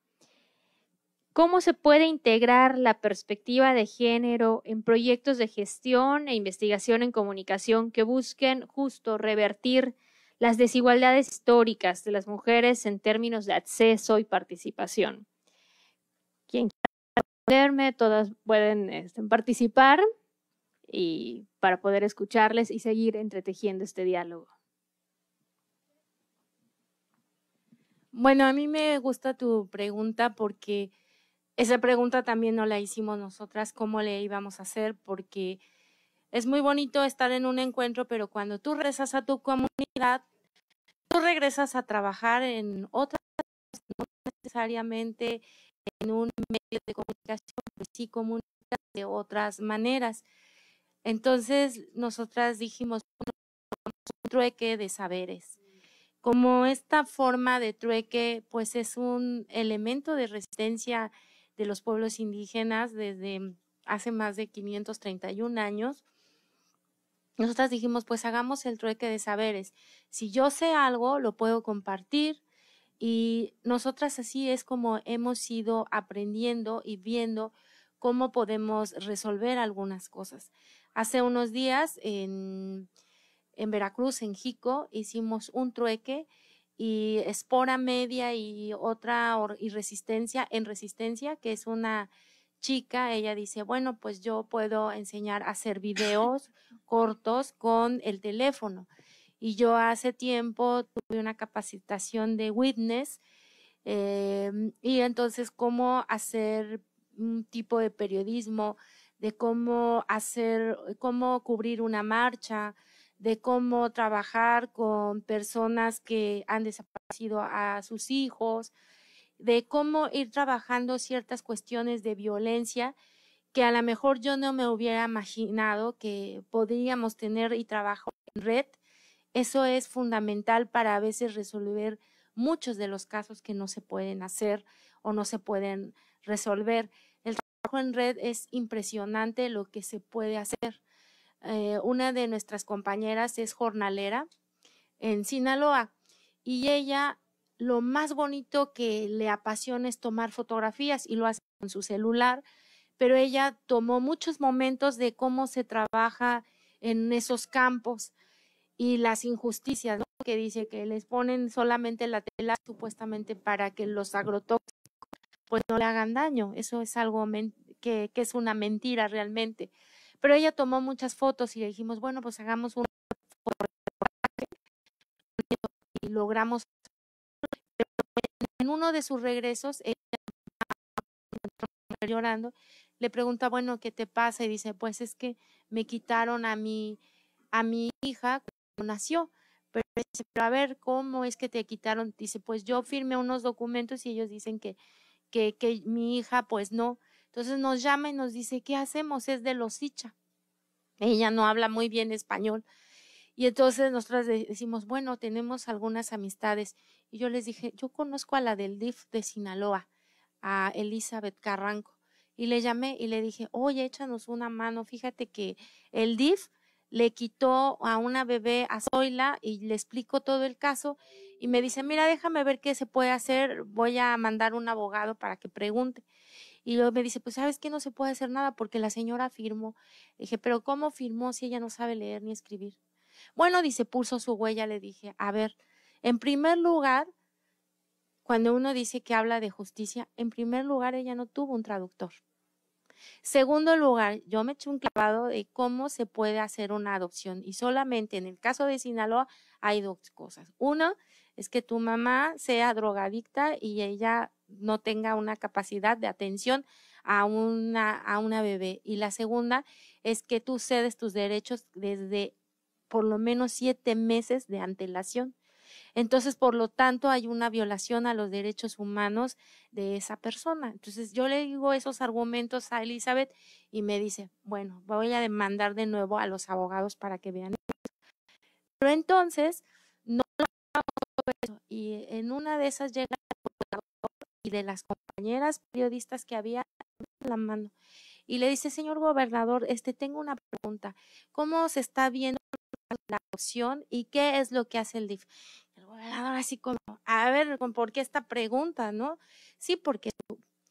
¿Cómo se puede integrar la perspectiva de género en proyectos de gestión e investigación en comunicación que busquen justo revertir las desigualdades históricas de las mujeres en términos de acceso y participación? Quien quiera responderme, todas pueden este, participar y para poder escucharles y seguir entretejiendo este diálogo. Bueno, a mí me gusta tu pregunta porque esa pregunta también no la hicimos nosotras, cómo le íbamos a hacer, porque es muy bonito estar en un encuentro, pero cuando tú rezas a tu comunidad, tú regresas a trabajar en otras, no necesariamente en un medio de comunicación, pues sí comunicas de otras maneras. Entonces, nosotras dijimos, un trueque de saberes. Como esta forma de trueque, pues es un elemento de resistencia de los pueblos indígenas desde hace más de 531 años. Nosotras dijimos, pues hagamos el trueque de saberes. Si yo sé algo, lo puedo compartir. Y nosotras así es como hemos ido aprendiendo y viendo cómo podemos resolver algunas cosas. Hace unos días en, en Veracruz, en Jico, hicimos un trueque y espora media y otra y resistencia en resistencia, que es una chica, ella dice, bueno, pues yo puedo enseñar a hacer videos cortos con el teléfono. Y yo hace tiempo tuve una capacitación de witness em, y entonces cómo hacer un tipo de periodismo, de cómo hacer, cómo cubrir una marcha, de cómo trabajar con personas que han desaparecido a sus hijos, de cómo ir trabajando ciertas cuestiones de violencia que a lo mejor yo no me hubiera imaginado que podríamos tener y trabajar en red. Eso es fundamental para a veces resolver muchos de los casos que no se pueden hacer o no se pueden resolver. El trabajo en red es impresionante lo que se puede hacer. Eh, una de nuestras compañeras es jornalera en Sinaloa y ella lo más bonito que le apasiona es tomar fotografías y lo hace con su celular, pero ella tomó muchos momentos de cómo se trabaja en esos campos y las injusticias, que dice que les ponen solamente la tela supuestamente para que los agrotóxicos pues no le hagan daño. Eso es algo que es una mentira realmente. Pero ella tomó muchas fotos y le dijimos, bueno, pues hagamos un y logramos. En uno de sus regresos, ella llorando, le pregunta, bueno, ¿qué te pasa? Y dice, pues es que me quitaron a mi, a mi hija cuando nació. Pero dice, pero a ver, ¿cómo es que te quitaron? Dice, pues yo firmé unos documentos y ellos dicen que, que, que mi hija, pues no. Entonces nos llama y nos dice, ¿qué hacemos? Es de Losicha. Ella no habla muy bien español. Y entonces nosotras decimos, bueno, tenemos algunas amistades. Y yo les dije, yo conozco a la del DIF de Sinaloa, a Elizabeth Carranco. Y le llamé y le dije, oye, échanos una mano. Fíjate que el DIF le quitó a una bebé a Zoila y le explico todo el caso. Y me dice, mira, déjame ver qué se puede hacer. Voy a mandar un abogado para que pregunte. Y me dice, pues sabes que no se puede hacer nada porque la señora firmó. dije, pero ¿cómo firmó si ella no sabe leer ni escribir? Bueno, dice, puso su huella, le dije, a ver, en primer lugar, cuando uno dice que habla de justicia, en primer lugar ella no tuvo un traductor. Segundo lugar, yo me eché un clavado de cómo se puede hacer una adopción y solamente en el caso de Sinaloa hay dos cosas. Una es que tu mamá sea drogadicta y ella no tenga una capacidad de atención a una, a una bebé. Y la segunda es que tú cedes tus derechos desde por lo menos siete meses de antelación. Entonces, por lo tanto, hay una violación a los derechos humanos de esa persona. Entonces, yo le digo esos argumentos a Elizabeth y me dice, bueno, voy a demandar de nuevo a los abogados para que vean. Pero entonces, y en una de esas llega el gobernador y de las compañeras periodistas que había la mano y le dice, señor gobernador, este tengo una pregunta. ¿Cómo se está viendo la opción y qué es lo que hace el DIF? El gobernador así como, a ver, ¿por qué esta pregunta, no? Sí, porque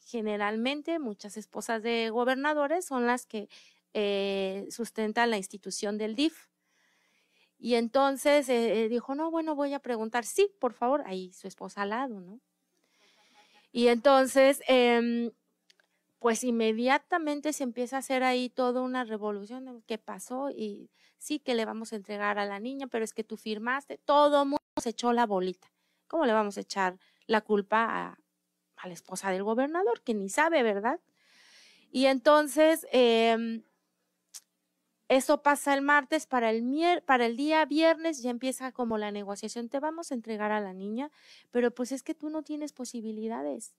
generalmente muchas esposas de gobernadores son las que eh, sustentan la institución del DIF. Y entonces eh, eh, dijo, no, bueno, voy a preguntar, sí, por favor, ahí su esposa al lado, ¿no? Y entonces, em, pues inmediatamente se empieza a hacer ahí toda una revolución, ¿qué pasó? Y sí, que le vamos a entregar a la niña, pero es que tú firmaste, todo el mundo se echó la bolita. ¿Cómo le vamos a echar la culpa a, a la esposa del gobernador, que ni sabe, ¿verdad? Y entonces... Eh, eso pasa el martes, para el, para el día viernes ya empieza como la negociación, te vamos a entregar a la niña, pero pues es que tú no tienes posibilidades.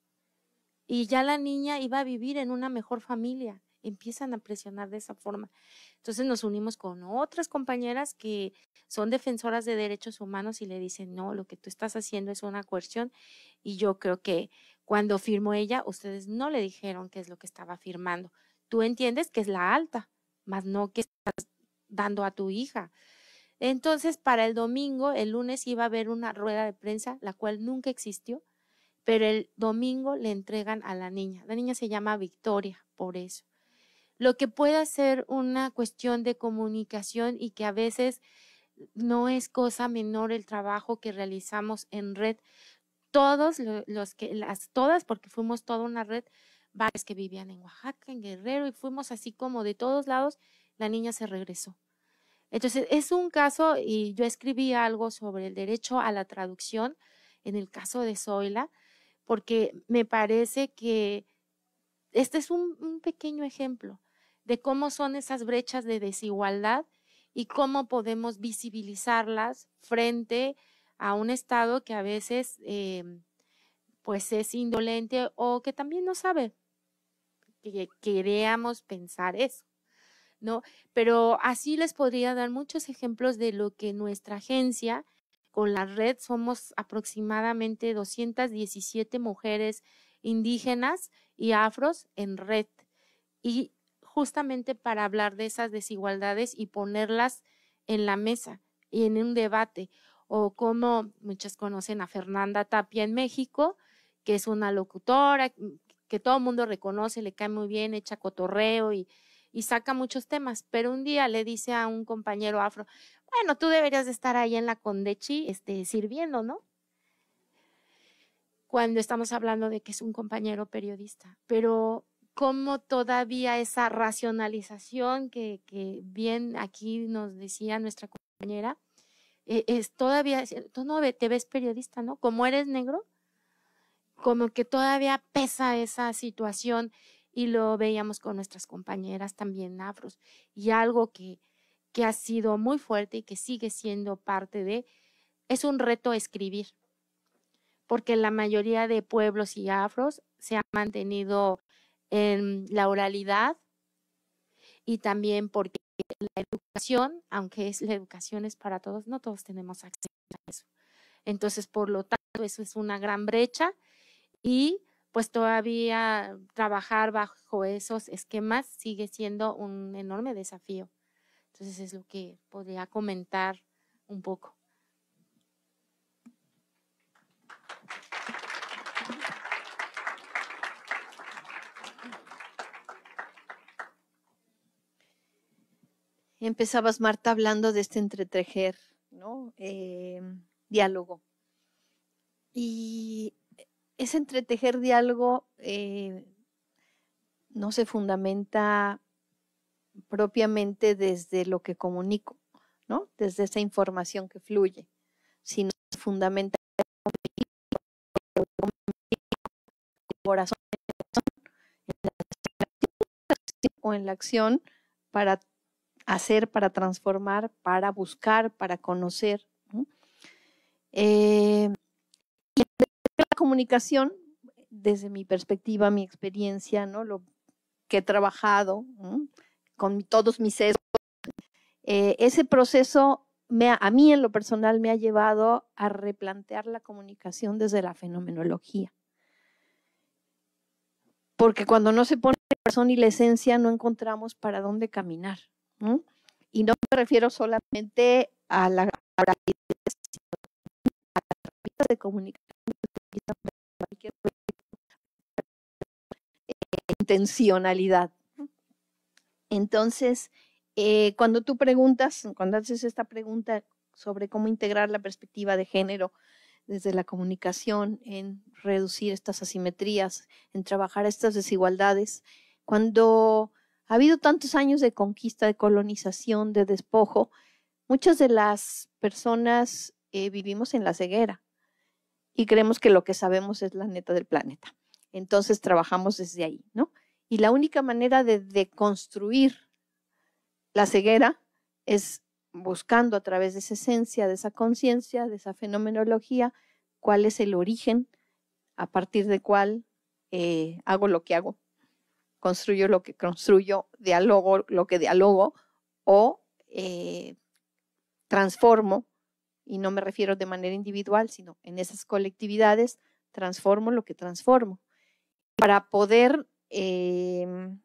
Y ya la niña iba a vivir en una mejor familia, empiezan a presionar de esa forma. Entonces nos unimos con otras compañeras que son defensoras de derechos humanos y le dicen, no, lo que tú estás haciendo es una coerción y yo creo que cuando firmó ella, ustedes no le dijeron qué es lo que estaba firmando. Tú entiendes que es la alta, más no que estás dando a tu hija. Entonces, para el domingo, el lunes iba a haber una rueda de prensa, la cual nunca existió, pero el domingo le entregan a la niña. La niña se llama Victoria, por eso. Lo que puede ser una cuestión de comunicación y que a veces no es cosa menor el trabajo que realizamos en red. Todos los que, las, todas, porque fuimos toda una red, que vivían en Oaxaca, en Guerrero, y fuimos así como de todos lados, la niña se regresó. Entonces, es un caso, y yo escribí algo sobre el derecho a la traducción en el caso de Zoila, porque me parece que este es un, pequeño ejemplo de cómo son esas brechas de desigualdad y cómo podemos visibilizarlas frente a un Estado que a veces em, pues es indolente o que también no sabe que pensar eso, ¿no? Pero así les podría dar muchos ejemplos de lo que nuestra agencia, con la red, somos aproximadamente 217 mujeres indígenas y afros en red. Y justamente para hablar de esas desigualdades y ponerlas en la mesa y en un debate. O como muchas conocen a Fernanda Tapia en México, que es una locutora, que todo el mundo reconoce, le cae muy bien, echa cotorreo y, y saca muchos temas, pero un día le dice a un compañero afro, bueno, tú deberías de estar ahí en la Condechi este, sirviendo, ¿no? Cuando estamos hablando de que es un compañero periodista, pero cómo todavía esa racionalización que, bien aquí nos decía nuestra compañera, e, es todavía, tú no te ves periodista, ¿no? Como eres negro, como que todavía pesa esa situación y lo veíamos con nuestras compañeras también afros y algo que, que ha sido muy fuerte y que sigue siendo parte de, es un reto escribir, porque la mayoría de pueblos y afros se han mantenido en la oralidad y también porque la educación, aunque es la educación es para todos, no todos tenemos acceso a eso. Entonces, por lo tanto, eso es una gran brecha y pues todavía mm, trabajar bajo esos esquemas sigue siendo un enorme desafío. Entonces es lo que podría comentar un poco. Empezabas, Marta, hablando de este entretejer, ¿no? Em, diálogo. Y ese entretejer diálogo eh, no se fundamenta propiamente desde lo que comunico, ¿no? Desde esa información que fluye, sino se fundamenta corazón o en la acción para hacer, para transformar, para buscar, para conocer. Eh, comunicación, desde mi perspectiva, mi experiencia, ¿no? Lo que he trabajado con todos mis sesgos, ese proceso me, a mí en lo personal me ha llevado a replantear la comunicación desde la fenomenología. Porque cuando no se pone la razón y la esencia, no encontramos para dónde caminar. Y no me refiero solamente a la, a la de comunicación eh, intencionalidad. Entonces, eh, cuando tú preguntas, cuando haces esta pregunta sobre cómo integrar la perspectiva de género desde la comunicación, en reducir estas asimetrías, en trabajar estas desigualdades, cuando ha habido tantos años de conquista, de colonización, de despojo, muchas de las personas eh, vivimos en la ceguera y creemos que lo que sabemos es la neta del planeta. Entonces trabajamos desde ahí, ¿no? Y la única manera de construir la ceguera es buscando a través de esa esencia, de esa conciencia, de esa fenomenología, cuál es el origen a partir de cuál eh, hago lo que hago, construyo lo que construyo, dialogo lo que dialogo o eh, transformo y no me refiero de manera individual, sino en esas colectividades, transformo lo que transformo. Para poder em,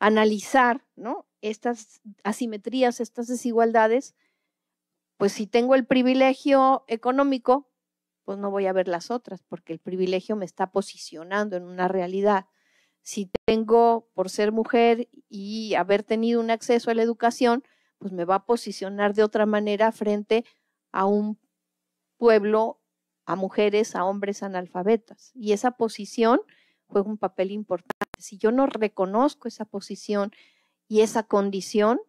analizar estas asimetrías, estas desigualdades, pues si tengo el privilegio económico, pues no voy a ver las otras, porque el privilegio me está posicionando en una realidad. Si tengo, por ser mujer y haber tenido un acceso a la educación, pues me va a posicionar de otra manera frente a un pueblo, a mujeres, a hombres analfabetas. Y esa posición juega un papel importante. Si yo no reconozco esa posición y esa condición,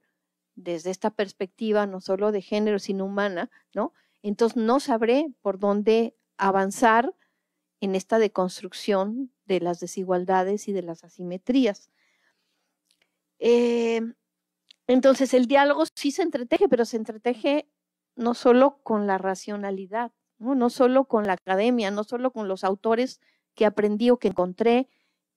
desde esta perspectiva, no solo de género, sino humana, ¿no? Entonces no sabré por dónde avanzar en esta deconstrucción de las desigualdades y de las asimetrías. Eh, entonces el diálogo sí se entreteje, pero se entreteje no solo con la racionalidad, ¿no? no solo con la academia, no solo con los autores que aprendí o que encontré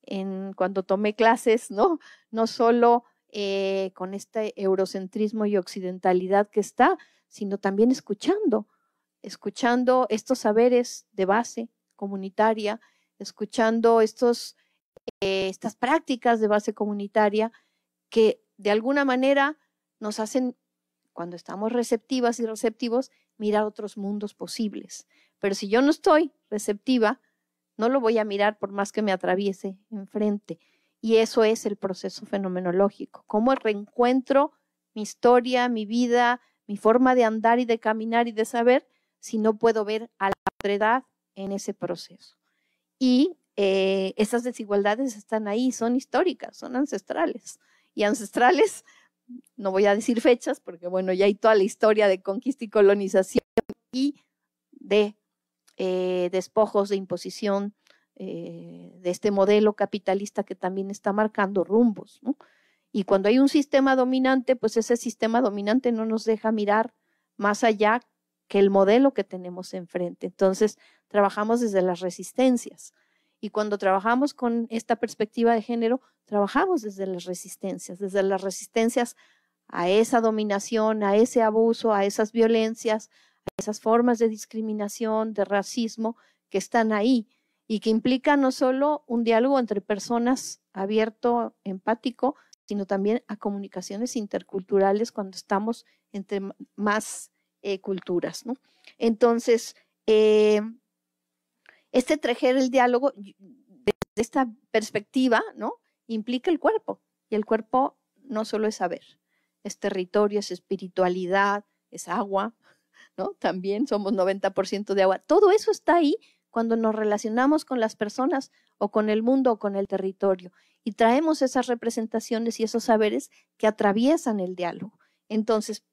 en, cuando tomé clases, no, no solo eh, con este eurocentrismo y occidentalidad que está, sino también escuchando, escuchando estos saberes de base comunitaria, escuchando estos, eh, estas prácticas de base comunitaria que de alguna manera nos hacen, cuando estamos receptivas y receptivos, mirar otros mundos posibles. Pero si yo no estoy receptiva, no lo voy a mirar por más que me atraviese enfrente. Y eso es el proceso fenomenológico, cómo reencuentro mi historia, mi vida, mi forma de andar y de caminar y de saber si no puedo ver a la otra edad en ese proceso. Y eh, esas desigualdades están ahí, son históricas, son ancestrales y ancestrales. No voy a decir fechas porque, bueno, ya hay toda la historia de conquista y colonización y de eh, despojos de imposición eh, de este modelo capitalista que también está marcando rumbos. Y cuando hay un sistema dominante, pues ese sistema dominante no nos deja mirar más allá que el modelo que tenemos enfrente. Entonces, trabajamos desde las resistencias. Y cuando trabajamos con esta perspectiva de género, trabajamos desde las resistencias, desde las resistencias a esa dominación, a ese abuso, a esas violencias, a esas formas de discriminación, de racismo que están ahí y que implica no solo un diálogo entre personas abierto, empático, sino también a comunicaciones interculturales cuando estamos entre más eh, culturas. ¿no? Entonces, eh, este tejer el diálogo desde esta perspectiva, ¿no? Implica el cuerpo. Y el cuerpo no solo es saber, es territorio, es espiritualidad, es agua, ¿no? También somos 90% de agua. Todo eso está ahí cuando nos relacionamos con las personas o con el mundo o con el territorio. Y traemos esas representaciones y esos saberes que atraviesan el diálogo. Entonces,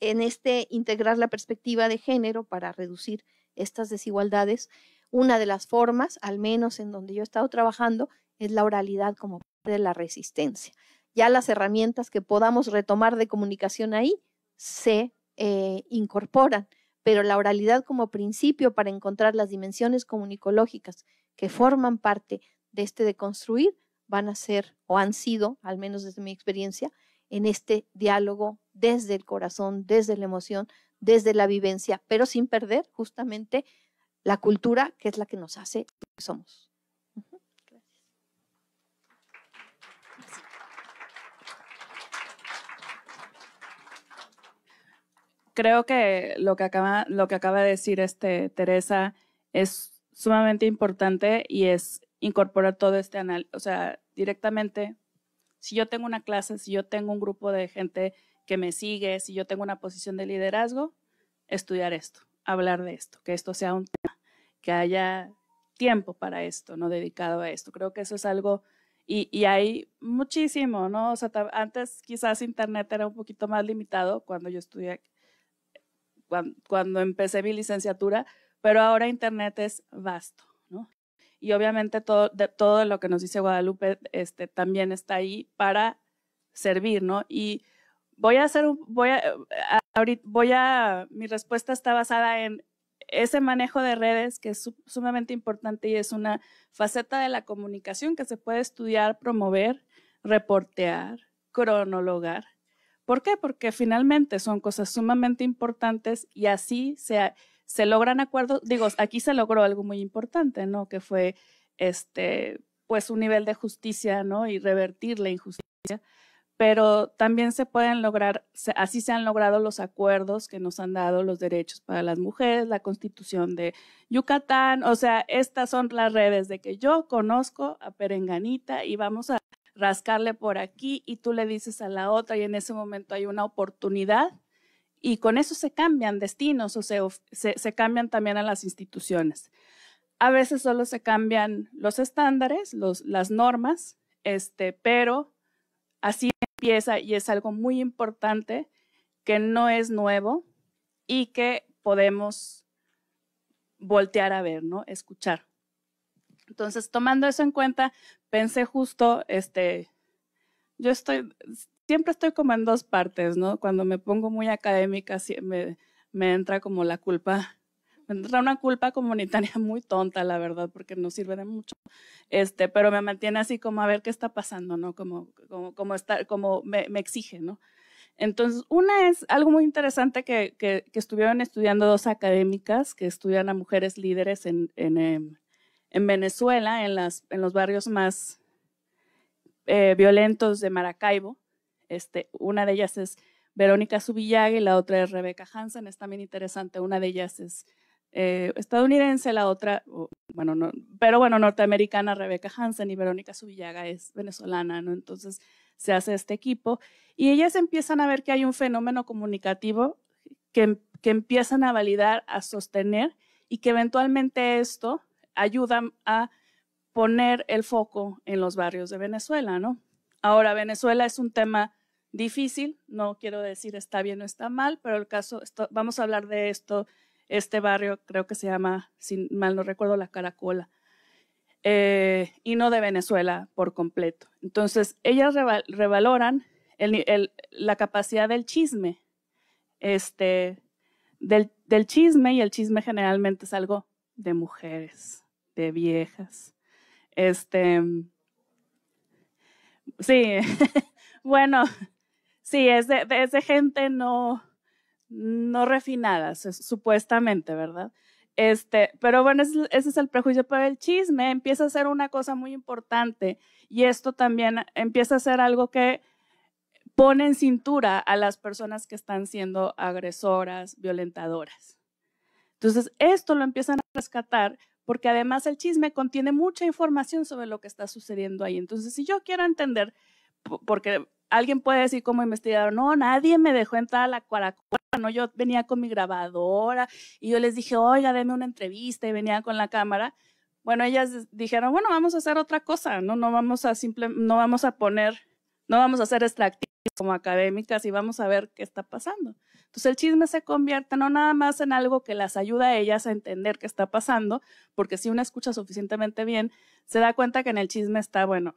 en este integrar la perspectiva de género para reducir estas desigualdades, una de las formas, al menos en donde yo he estado trabajando, es la oralidad como parte de la resistencia. Ya las herramientas que podamos retomar de comunicación ahí se eh, incorporan, pero la oralidad como principio para encontrar las dimensiones comunicológicas que forman parte de este deconstruir van a ser o han sido, al menos desde mi experiencia, en este diálogo desde el corazón, desde la emoción, desde la vivencia, pero sin perder justamente la cultura que es la que nos hace lo que somos. Creo que lo que acaba, lo que acaba de decir este, Teresa es sumamente importante y es incorporar todo este análisis, o sea, directamente, si yo tengo una clase, si yo tengo un grupo de gente que me sigue, si yo tengo una posición de liderazgo, estudiar esto hablar de esto, que esto sea un tema, que haya tiempo para esto, ¿no? Dedicado a esto. Creo que eso es algo, y, hay muchísimo, ¿no? O sea, antes quizás Internet era un poquito más limitado cuando yo estudié, cuando, empecé mi licenciatura, pero ahora Internet es vasto, ¿no? Y obviamente todo, todo lo que nos dice Guadalupe este, también está ahí para servir, ¿no? Y voy a hacer un, voy a, Ahorita voy a, mi respuesta está basada en ese manejo de redes que es sumamente importante y es una faceta de la comunicación que se puede estudiar, promover, reportear, cronologar. ¿Por qué? Porque finalmente son cosas sumamente importantes y así se, se logran acuerdos. Digo, aquí se logró algo muy importante, ¿no? Que fue este, pues un nivel de justicia, ¿no? Y revertir la injusticia pero también se pueden lograr, así se han logrado los acuerdos que nos han dado los derechos para las mujeres, la constitución de Yucatán, o sea, estas son las redes de que yo conozco a Perenganita y vamos a rascarle por aquí y tú le dices a la otra y en ese momento hay una oportunidad y con eso se cambian destinos o se, se, cambian también a las instituciones. A veces solo se cambian los estándares, los, las normas, este, pero así y es algo muy importante que no es nuevo y que podemos voltear a ver, ¿no? Escuchar. Entonces, tomando eso en cuenta, pensé justo, este, yo estoy, siempre estoy como en dos partes, ¿no? Cuando me pongo muy académica, me, me entra como la culpa Entra una culpa comunitaria muy tonta, la verdad, porque no sirve de mucho. Este, pero me mantiene así como a ver qué está pasando, ¿no? Como, como, como me, me exige, ¿no? Entonces, una es algo muy interesante que, que, estuvieron estudiando dos académicas que estudian a mujeres líderes en, en, em, en Venezuela, en, las, en los barrios más eh, violentos de Maracaibo. Este, una de ellas es Verónica Zubillaga y la otra es Rebeca Hansen. Es también interesante. Una de ellas es eh, estadounidense, la otra, bueno, no, pero bueno, norteamericana, Rebeca Hansen y Verónica Subillaga es venezolana, ¿no? Entonces se hace este equipo y ellas empiezan a ver que hay un fenómeno comunicativo que, em, que empiezan a validar, a sostener y que eventualmente esto ayuda a poner el foco en los barrios de Venezuela, ¿no? Ahora, Venezuela es un tema difícil, no quiero decir está bien o está mal, pero el caso, esto, vamos a hablar de esto este barrio, creo que se llama, si mal no recuerdo, La Caracola, eh, y no de Venezuela por completo. Entonces, ellas revaloran la capacidad del chisme, este, del, chisme, y el chisme generalmente es algo de mujeres, de viejas. Este, sí, bueno, sí, es de, es de gente no, no refinadas, supuestamente, ¿verdad? Este, pero bueno, ese, ese, es el prejuicio, pero el chisme empieza a ser una cosa muy importante y esto también empieza a ser algo que pone en cintura a las personas que están siendo agresoras, violentadoras. Entonces, esto lo empiezan a rescatar porque además el chisme contiene mucha información sobre lo que está sucediendo ahí. Entonces, si yo quiero entender, porque alguien puede decir como investigador, no, nadie me dejó entrar a la cuaracuara, no, yo venía con mi grabadora y yo les dije, oiga, deme una entrevista y venía con la cámara. Bueno, ellas dijeron, bueno, vamos a hacer otra cosa, no, no vamos a simple, no vamos a poner, no vamos a ser extractivos como académicas y vamos a ver qué está pasando. Entonces el chisme se convierte no nada más en algo que las ayuda a ellas a entender qué está pasando, porque si uno escucha suficientemente bien, se da cuenta que en el chisme está, bueno,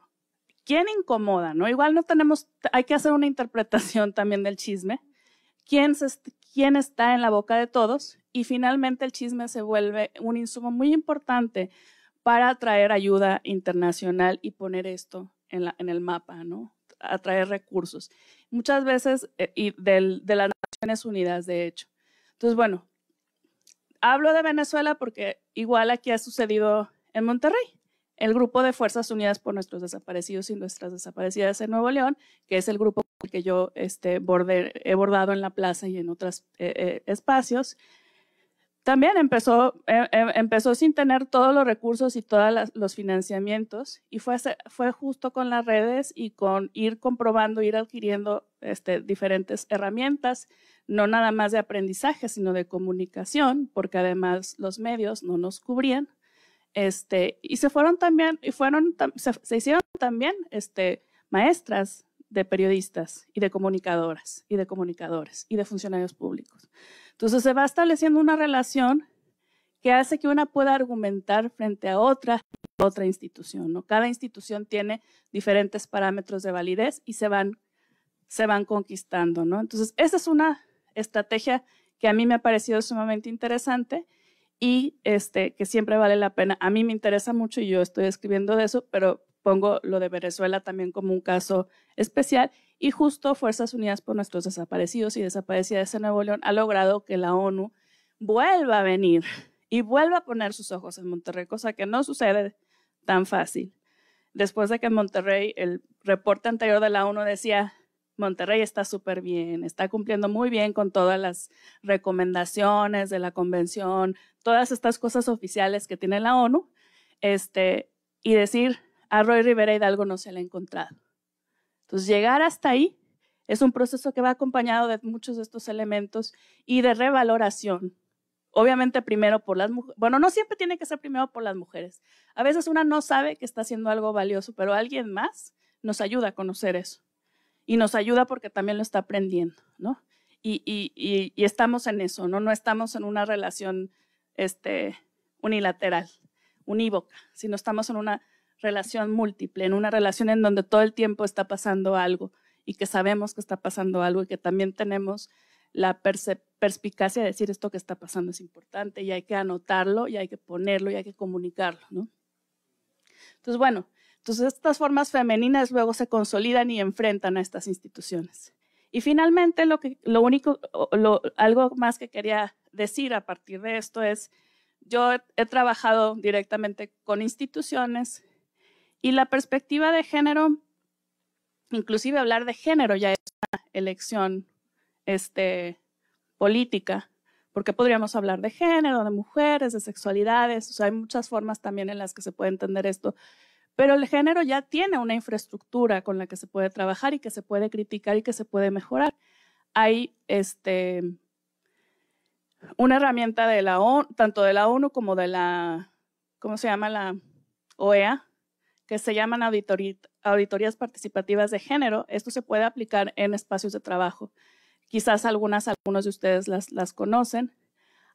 ¿Quién incomoda? ¿no? Igual no tenemos, hay que hacer una interpretación también del chisme. ¿Quién, quién está en la boca de todos? Y finalmente el chisme se vuelve un insumo muy importante para atraer ayuda internacional y poner esto en, en el mapa, ¿no? atraer recursos. Muchas veces, eh, y de las Naciones Unidas, de hecho. Entonces, bueno, hablo de Venezuela porque igual aquí ha sucedido en Monterrey el grupo de Fuerzas Unidas por nuestros desaparecidos y nuestras desaparecidas en Nuevo León, que es el grupo que yo este, he bordado en la plaza y en otros eh, eh, espacios. También eh, empezó, sin tener todos los recursos y todos los financiamientos y fue, justo con las redes y con ir comprobando, ir adquiriendo este, diferentes herramientas, no nada más de aprendizaje, sino de comunicación, porque además los medios no nos cubrían. Este, y se fueron también, y se, hicieron también este, maestras de periodistas y de comunicadoras y de comunicadores y de funcionarios públicos. Entonces se va estableciendo una relación que hace que una pueda argumentar frente a otra, otra institución. Cada institución tiene diferentes parámetros de validez y se van, conquistando. Entonces, esa es una estrategia que a mí me ha parecido sumamente interesante y este, que siempre vale la pena. A mí me interesa mucho y yo estoy escribiendo de eso, pero pongo lo de Venezuela también como un caso especial. Y justo Fuerzas Unidas por nuestros desaparecidos y desaparecidas de Nuevo León ha logrado que la ONU vuelva a venir y vuelva a poner sus ojos en Monterrey, cosa que no sucede tan fácil. Después de que en Monterrey el reporte anterior de la ONU decía Monterrey está súper bien, está cumpliendo muy bien con todas las recomendaciones de la convención, todas estas cosas oficiales que tiene la ONU, este, y decir a Roy Rivera Hidalgo no se le ha encontrado. Entonces, llegar hasta ahí es un proceso que va acompañado de muchos de estos elementos y de revaloración. Obviamente primero por las mujeres, bueno, no siempre tiene que ser primero por las mujeres. A veces una no sabe que está haciendo algo valioso, pero alguien más nos ayuda a conocer eso y nos ayuda porque también lo está aprendiendo, ¿no? Y, y, y, estamos en eso, ¿no? No estamos en una relación este, unilateral, unívoca, sino estamos en una relación múltiple, en una relación en donde todo el tiempo está pasando algo y que sabemos que está pasando algo y que también tenemos la perspicacia de decir esto que está pasando es importante y hay que anotarlo y hay que ponerlo y hay que comunicarlo, ¿no? Entonces, bueno, entonces, estas formas femeninas luego se consolidan y enfrentan a estas instituciones. Y finalmente, lo, que, lo único, algo más que quería decir a partir de esto es, yo he, trabajado directamente con instituciones y la perspectiva de género, inclusive hablar de género ya es una elección este, política, porque podríamos hablar de género, de mujeres, de sexualidades, hay muchas formas también en las que se puede entender esto. Pero el género ya tiene una infraestructura con la que se puede trabajar y que se puede criticar y que se puede mejorar. Hay este, una herramienta de la ONU, tanto de la ONU como de la, ¿cómo se llama? La OEA, que se llaman auditorías participativas de género. Esto se puede aplicar en espacios de trabajo. Quizás algunas, algunos de ustedes las conocen.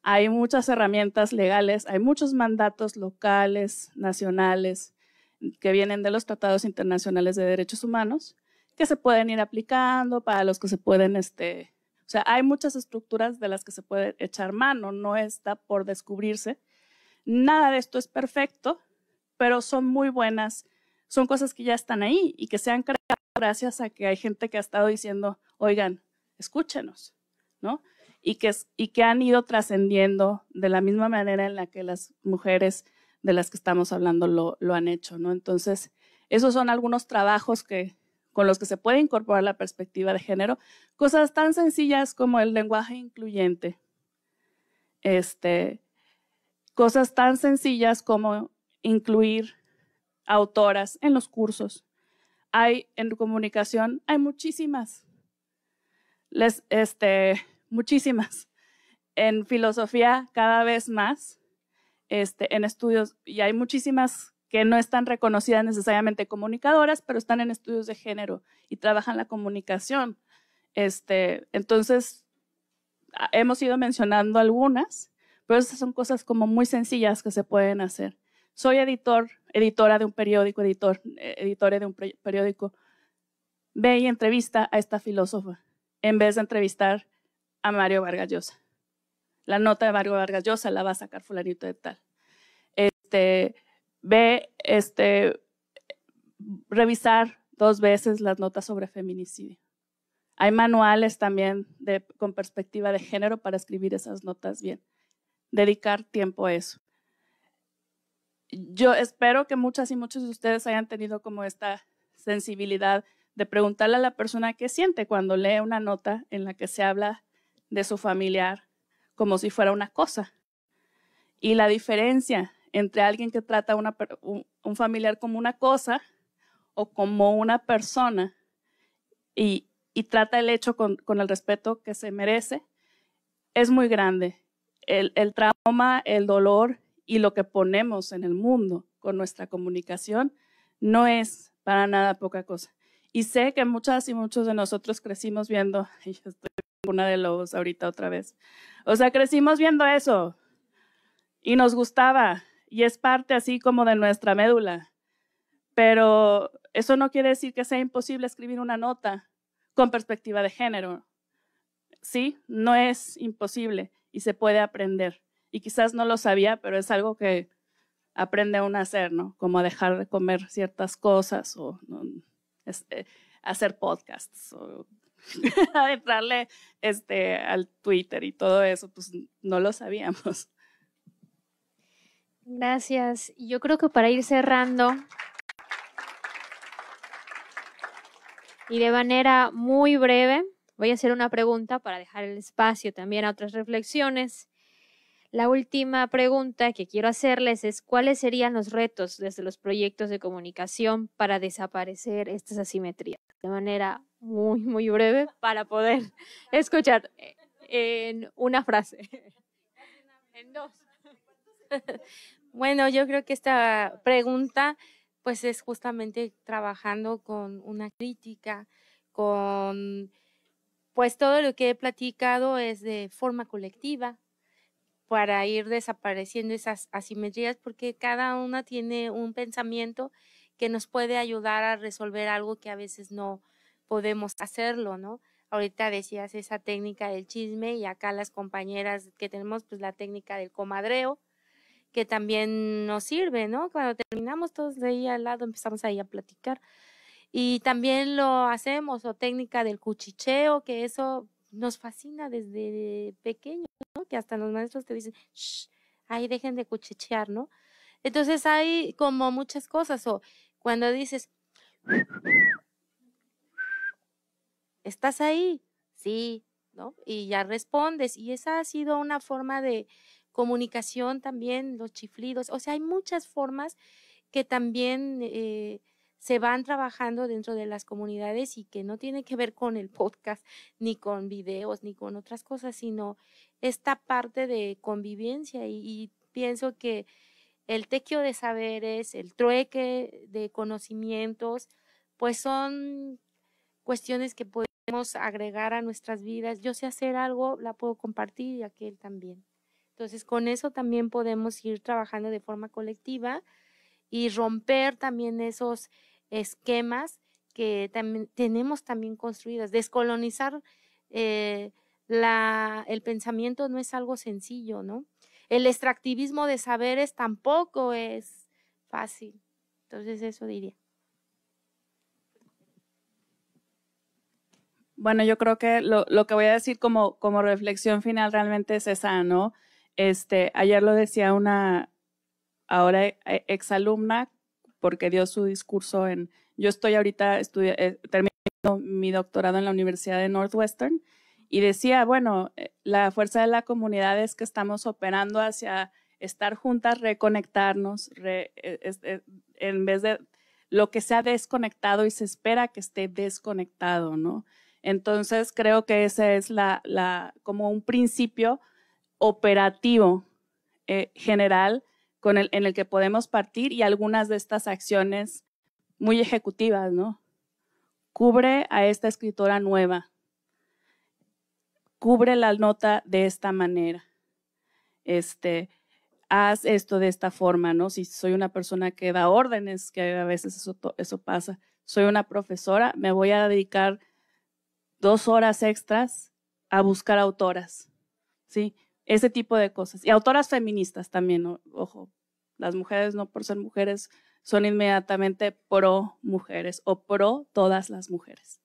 Hay muchas herramientas legales, hay muchos mandatos locales, nacionales, que vienen de los tratados internacionales de derechos humanos, que se pueden ir aplicando, para los que se pueden, este, o sea, hay muchas estructuras de las que se puede echar mano, no está por descubrirse. Nada de esto es perfecto, pero son muy buenas, son cosas que ya están ahí y que se han creado gracias a que hay gente que ha estado diciendo, oigan, escúchenos, ¿no? Y que, y que han ido trascendiendo de la misma manera en la que las mujeres de las que estamos hablando lo, han hecho, ¿no? Entonces, esos son algunos trabajos que, con los que se puede incorporar la perspectiva de género, cosas tan sencillas como el lenguaje incluyente, este, cosas tan sencillas como incluir autoras en los cursos. Hay en comunicación, hay muchísimas, Les, este, muchísimas. En filosofía cada vez más, este, en estudios, y hay muchísimas que no están reconocidas necesariamente comunicadoras, pero están en estudios de género y trabajan la comunicación. Este, entonces, ah, hemos ido mencionando algunas, pero esas son cosas como muy sencillas que se pueden hacer. Soy editor, editora de un periódico, editor, eh, editora de un periódico. Ve y entrevista a esta filósofa en vez de entrevistar a Mario Vargas Llosa la nota de Mario Vargas Llosa la va a sacar fulanito de tal. Este, ve, este, revisar dos veces las notas sobre feminicidio. Hay manuales también con perspectiva de género para escribir esas notas bien. Dedicar tiempo a eso. Yo espero que muchas y muchos de ustedes hayan tenido como esta sensibilidad de preguntarle a la persona qué siente cuando lee una nota en la que se habla de su familiar, como si fuera una cosa. Y la diferencia entre alguien que trata a un, familiar como una cosa o como una persona y, trata el hecho con, el respeto que se merece, es muy grande. el, trauma, el dolor y lo que ponemos en el mundo con nuestra comunicación no es para nada poca cosa. Y sé que muchas y muchos de nosotros crecimos viendo, y yo estoy una de los ahorita otra vez, o sea, crecimos viendo eso y nos gustaba y es parte así como de nuestra médula. Pero eso no quiere decir que sea imposible escribir una nota con perspectiva de género. Sí, no es imposible y se puede aprender. Y quizás no lo sabía, pero es algo que aprende uno a hacer, ¿no? Como dejar de comer ciertas cosas o ¿no? Eh, hacer podcasts o entrarle este, al Twitter y todo eso, pues no lo sabíamos. Gracias. Yo creo que para ir cerrando y de manera muy breve, voy a hacer una pregunta para dejar el espacio también a otras reflexiones. La última pregunta que quiero hacerles es cuáles serían los retos desde los proyectos de comunicación para desaparecer estas asimetrías de manera muy, muy breve para poder escuchar eh, en una frase. En dos. Bueno, yo creo que esta pregunta pues es justamente trabajando con una crítica, con pues todo lo que he platicado es de forma colectiva, para ir desapareciendo esas asimetrías, porque cada una tiene un pensamiento que nos puede ayudar a resolver algo que a veces no podemos hacerlo, ¿no? Ahorita decías esa técnica del chisme y acá las compañeras que tenemos, pues la técnica del comadreo, que también nos sirve, ¿no? Cuando terminamos todos de ahí al lado empezamos ahí a platicar. Y también lo hacemos, o técnica del cuchicheo, que eso nos fascina desde pequeño, ¿no? Que hasta los maestros te dicen, Shh, ahí dejen de cuchichear, ¿no? Entonces hay como muchas cosas, o cuando dices, ¿estás ahí? Sí, ¿no? Y ya respondes, y esa ha sido una forma de comunicación también, los chiflidos, o sea, hay muchas formas que también eh, se van trabajando dentro de las comunidades y que no tiene que ver con el podcast, ni con videos, ni con otras cosas, sino esta parte de convivencia. Y, pienso que el tequio de saberes, el trueque de conocimientos, pues son cuestiones que podemos agregar a nuestras vidas. Yo sé hacer algo, la puedo compartir y aquel también. Entonces, con eso también podemos ir trabajando de forma colectiva y romper también esos esquemas que tenemos también construidas. Descolonizar eh, la, el pensamiento no es algo sencillo, ¿no? El extractivismo de saberes tampoco es fácil. Entonces eso diría. Bueno, yo creo que lo, que voy a decir como, como reflexión final realmente es esa, ¿no? Este, ayer lo decía una ahora e, exalumna porque dio su discurso en, yo estoy ahorita eh, terminando mi doctorado en la Universidad de Northwestern y decía, bueno, eh, la fuerza de la comunidad es que estamos operando hacia estar juntas, reconectarnos, eh, en vez de lo que se ha desconectado y se espera que esté desconectado, ¿no? Entonces creo que ese es la, como un principio operativo general el, en el que podemos partir y algunas de estas acciones muy ejecutivas, ¿no? Cubre a esta escritora nueva, cubre la nota de esta manera, este, haz esto de esta forma, ¿no? Si soy una persona que da órdenes, que a veces eso, eso pasa, soy una profesora, me voy a dedicar dos horas extras a buscar autoras, ¿sí? ese tipo de cosas. Y autoras feministas también, ojo, las mujeres no por ser mujeres son inmediatamente pro mujeres o pro todas las mujeres.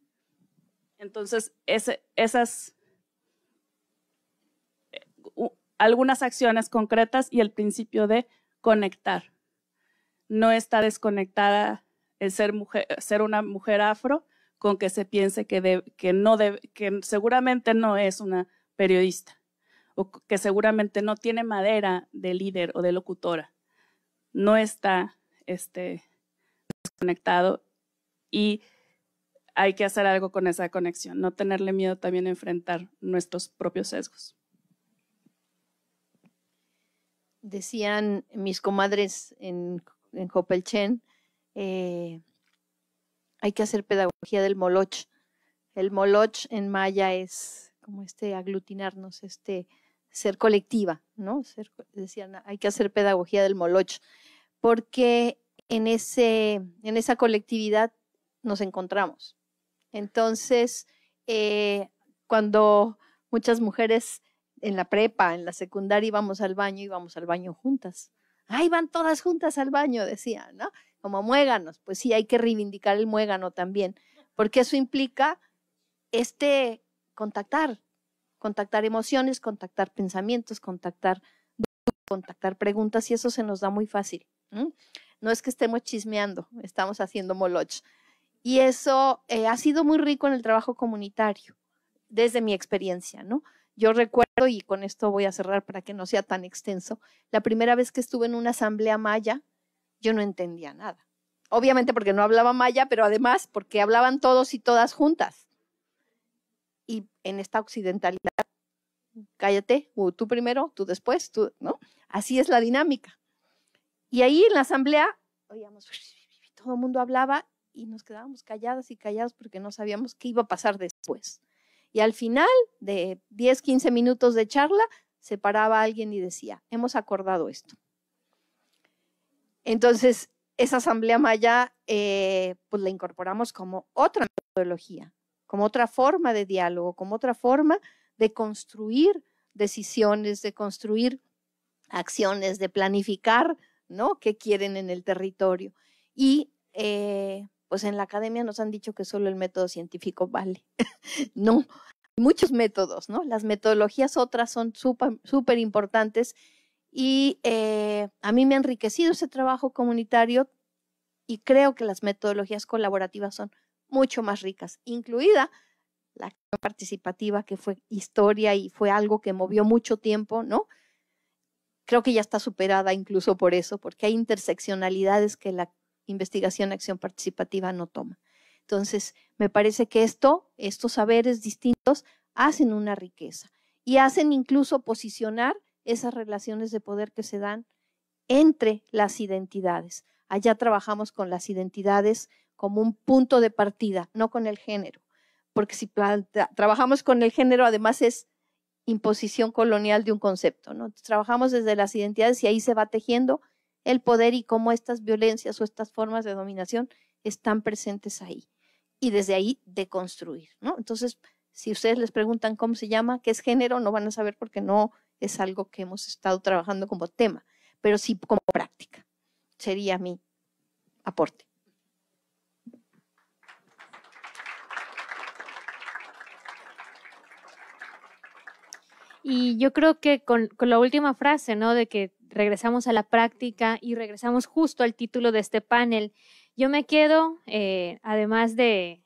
Entonces, esas eh, algunas acciones concretas y el principio de conectar. No está desconectada el ser, mujer, ser una mujer afro con que se piense que, que, no que seguramente no es una periodista o que seguramente no tiene madera de líder o de locutora, no está este, desconectado y hay que hacer algo con esa conexión, no tenerle miedo también a enfrentar nuestros propios sesgos. Decían mis comadres en, en eh, hay que hacer pedagogía del moloch. El moloch en maya es como este aglutinarnos, este ser colectiva, ¿no? decían, hay que hacer pedagogía del moloch, porque en, ese, en esa colectividad nos encontramos. Entonces, eh, cuando muchas mujeres en la prepa, en la secundaria íbamos al baño, íbamos al baño juntas. Ahí van todas juntas al baño, decían, ¿no? Como muéganos, pues sí, hay que reivindicar el muégano también, porque eso implica este contactar, contactar emociones, contactar pensamientos, contactar contactar preguntas y eso se nos da muy fácil. No es que estemos chismeando, estamos haciendo moloch. Y eso eh, ha sido muy rico en el trabajo comunitario, desde mi experiencia, ¿no? Yo recuerdo, y con esto voy a cerrar para que no sea tan extenso, la primera vez que estuve en una asamblea maya, yo no entendía nada. Obviamente porque no hablaba maya, pero además porque hablaban todos y todas juntas. Y en esta occidentalidad cállate, tú primero, tú después, tú, ¿no? Así es la dinámica. Y ahí en la asamblea, oíamos, todo el mundo hablaba y nos quedábamos calladas y callados porque no sabíamos qué iba a pasar después. Y al final de 10, 15 minutos de charla, se paraba alguien y decía, hemos acordado esto. Entonces, esa asamblea maya, eh, pues la incorporamos como otra metodología, como otra forma de diálogo, como otra forma de construir decisiones, de construir acciones, de planificar, ¿no? ¿Qué quieren en el territorio? Y eh, pues en la academia nos han dicho que solo el método científico vale. no, muchos métodos, ¿no? Las metodologías otras son súper importantes y eh, a mí me ha enriquecido ese trabajo comunitario y creo que las metodologías colaborativas son mucho más ricas, incluida la acción participativa que fue historia y fue algo que movió mucho tiempo, ¿no? Creo que ya está superada incluso por eso, porque hay interseccionalidades que la investigación acción participativa no toma. Entonces, me parece que esto, estos saberes distintos hacen una riqueza y hacen incluso posicionar esas relaciones de poder que se dan entre las identidades. Allá trabajamos con las identidades como un punto de partida, no con el género porque si trabajamos con el género, además es imposición colonial de un concepto, ¿no? Trabajamos desde las identidades y ahí se va tejiendo el poder y cómo estas violencias o estas formas de dominación están presentes ahí. Y desde ahí deconstruir, ¿no? Entonces, si ustedes les preguntan cómo se llama, qué es género, no van a saber porque no es algo que hemos estado trabajando como tema, pero sí como práctica. Sería mi aporte. Y yo creo que con, con la última frase, ¿no? De que regresamos a la práctica y regresamos justo al título de este panel, yo me quedo, eh, además de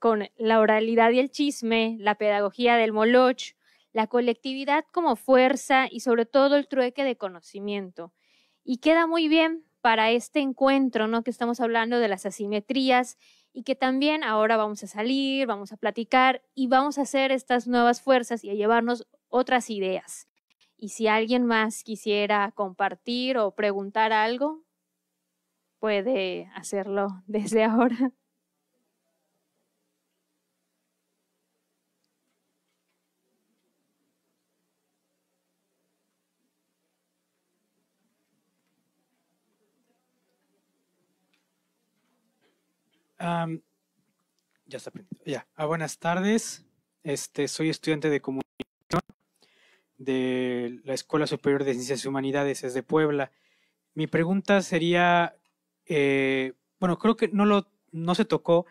con la oralidad y el chisme, la pedagogía del moloch, la colectividad como fuerza y sobre todo el trueque de conocimiento. Y queda muy bien para este encuentro, ¿no? Que estamos hablando de las asimetrías y que también ahora vamos a salir, vamos a platicar y vamos a hacer estas nuevas fuerzas y a llevarnos otras ideas. Y si alguien más quisiera compartir o preguntar algo, puede hacerlo desde ahora. ya está ah, buenas tardes. Este, soy estudiante de comunicación de la Escuela Superior de Ciencias y Humanidades, es de Puebla. Mi pregunta sería, eh, bueno, creo que no, lo, no se tocó,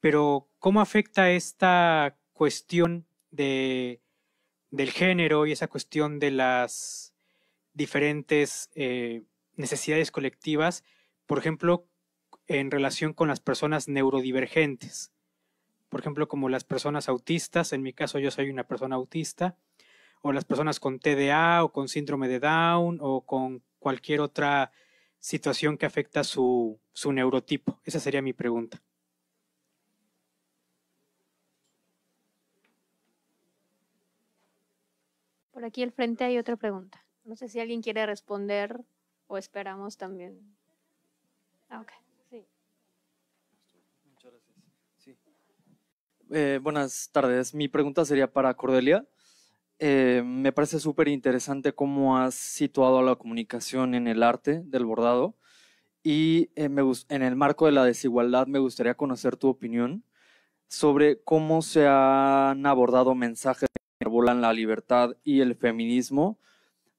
pero ¿cómo afecta esta cuestión del género y esa cuestión de las diferentes eh, necesidades colectivas, por ejemplo, en relación con las personas neurodivergentes? Por ejemplo, como las personas autistas, en mi caso yo soy una persona autista, o las personas con TDA o con síndrome de Down o con cualquier otra situación que afecta su, su neurotipo? Esa sería mi pregunta. Por aquí al frente hay otra pregunta. No sé si alguien quiere responder o esperamos también. Ah, ok. Sí. Eh, buenas tardes. Mi pregunta sería para Cordelia. Eh, me parece súper interesante cómo has situado la comunicación en el arte del bordado y eh, en el marco de la desigualdad me gustaría conocer tu opinión sobre cómo se han abordado mensajes que enarbolan la libertad y el feminismo,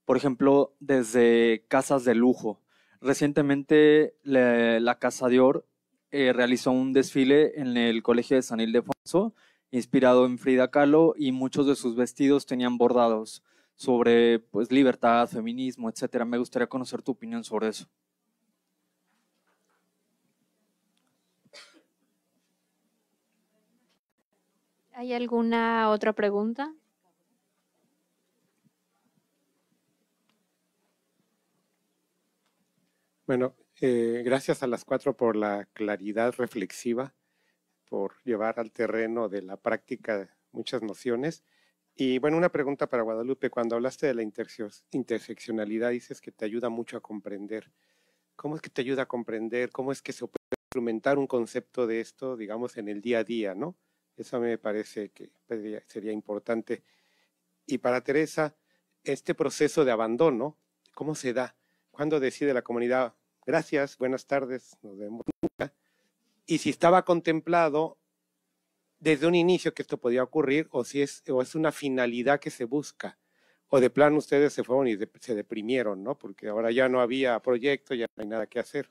por ejemplo, desde casas de lujo. Recientemente la Casa Dior eh, realizó un desfile en el Colegio de San Ildefonso inspirado en Frida Kahlo y muchos de sus vestidos tenían bordados sobre pues, libertad, feminismo, etc. Me gustaría conocer tu opinión sobre eso. ¿Hay alguna otra pregunta? Bueno, eh, gracias a las cuatro por la claridad reflexiva por llevar al terreno de la práctica muchas nociones. Y bueno, una pregunta para Guadalupe. Cuando hablaste de la interseccionalidad, dices que te ayuda mucho a comprender. ¿Cómo es que te ayuda a comprender? ¿Cómo es que se puede instrumentar un concepto de esto, digamos, en el día a día, ¿no? Eso me parece que sería importante. Y para Teresa, este proceso de abandono, ¿cómo se da? ¿Cuándo decide la comunidad, gracias, buenas tardes, nos vemos nunca? y si estaba contemplado desde un inicio que esto podía ocurrir o si es, o es una finalidad que se busca. O de plano ustedes se fueron y se deprimieron, ¿no? Porque ahora ya no había proyecto, ya no hay nada que hacer.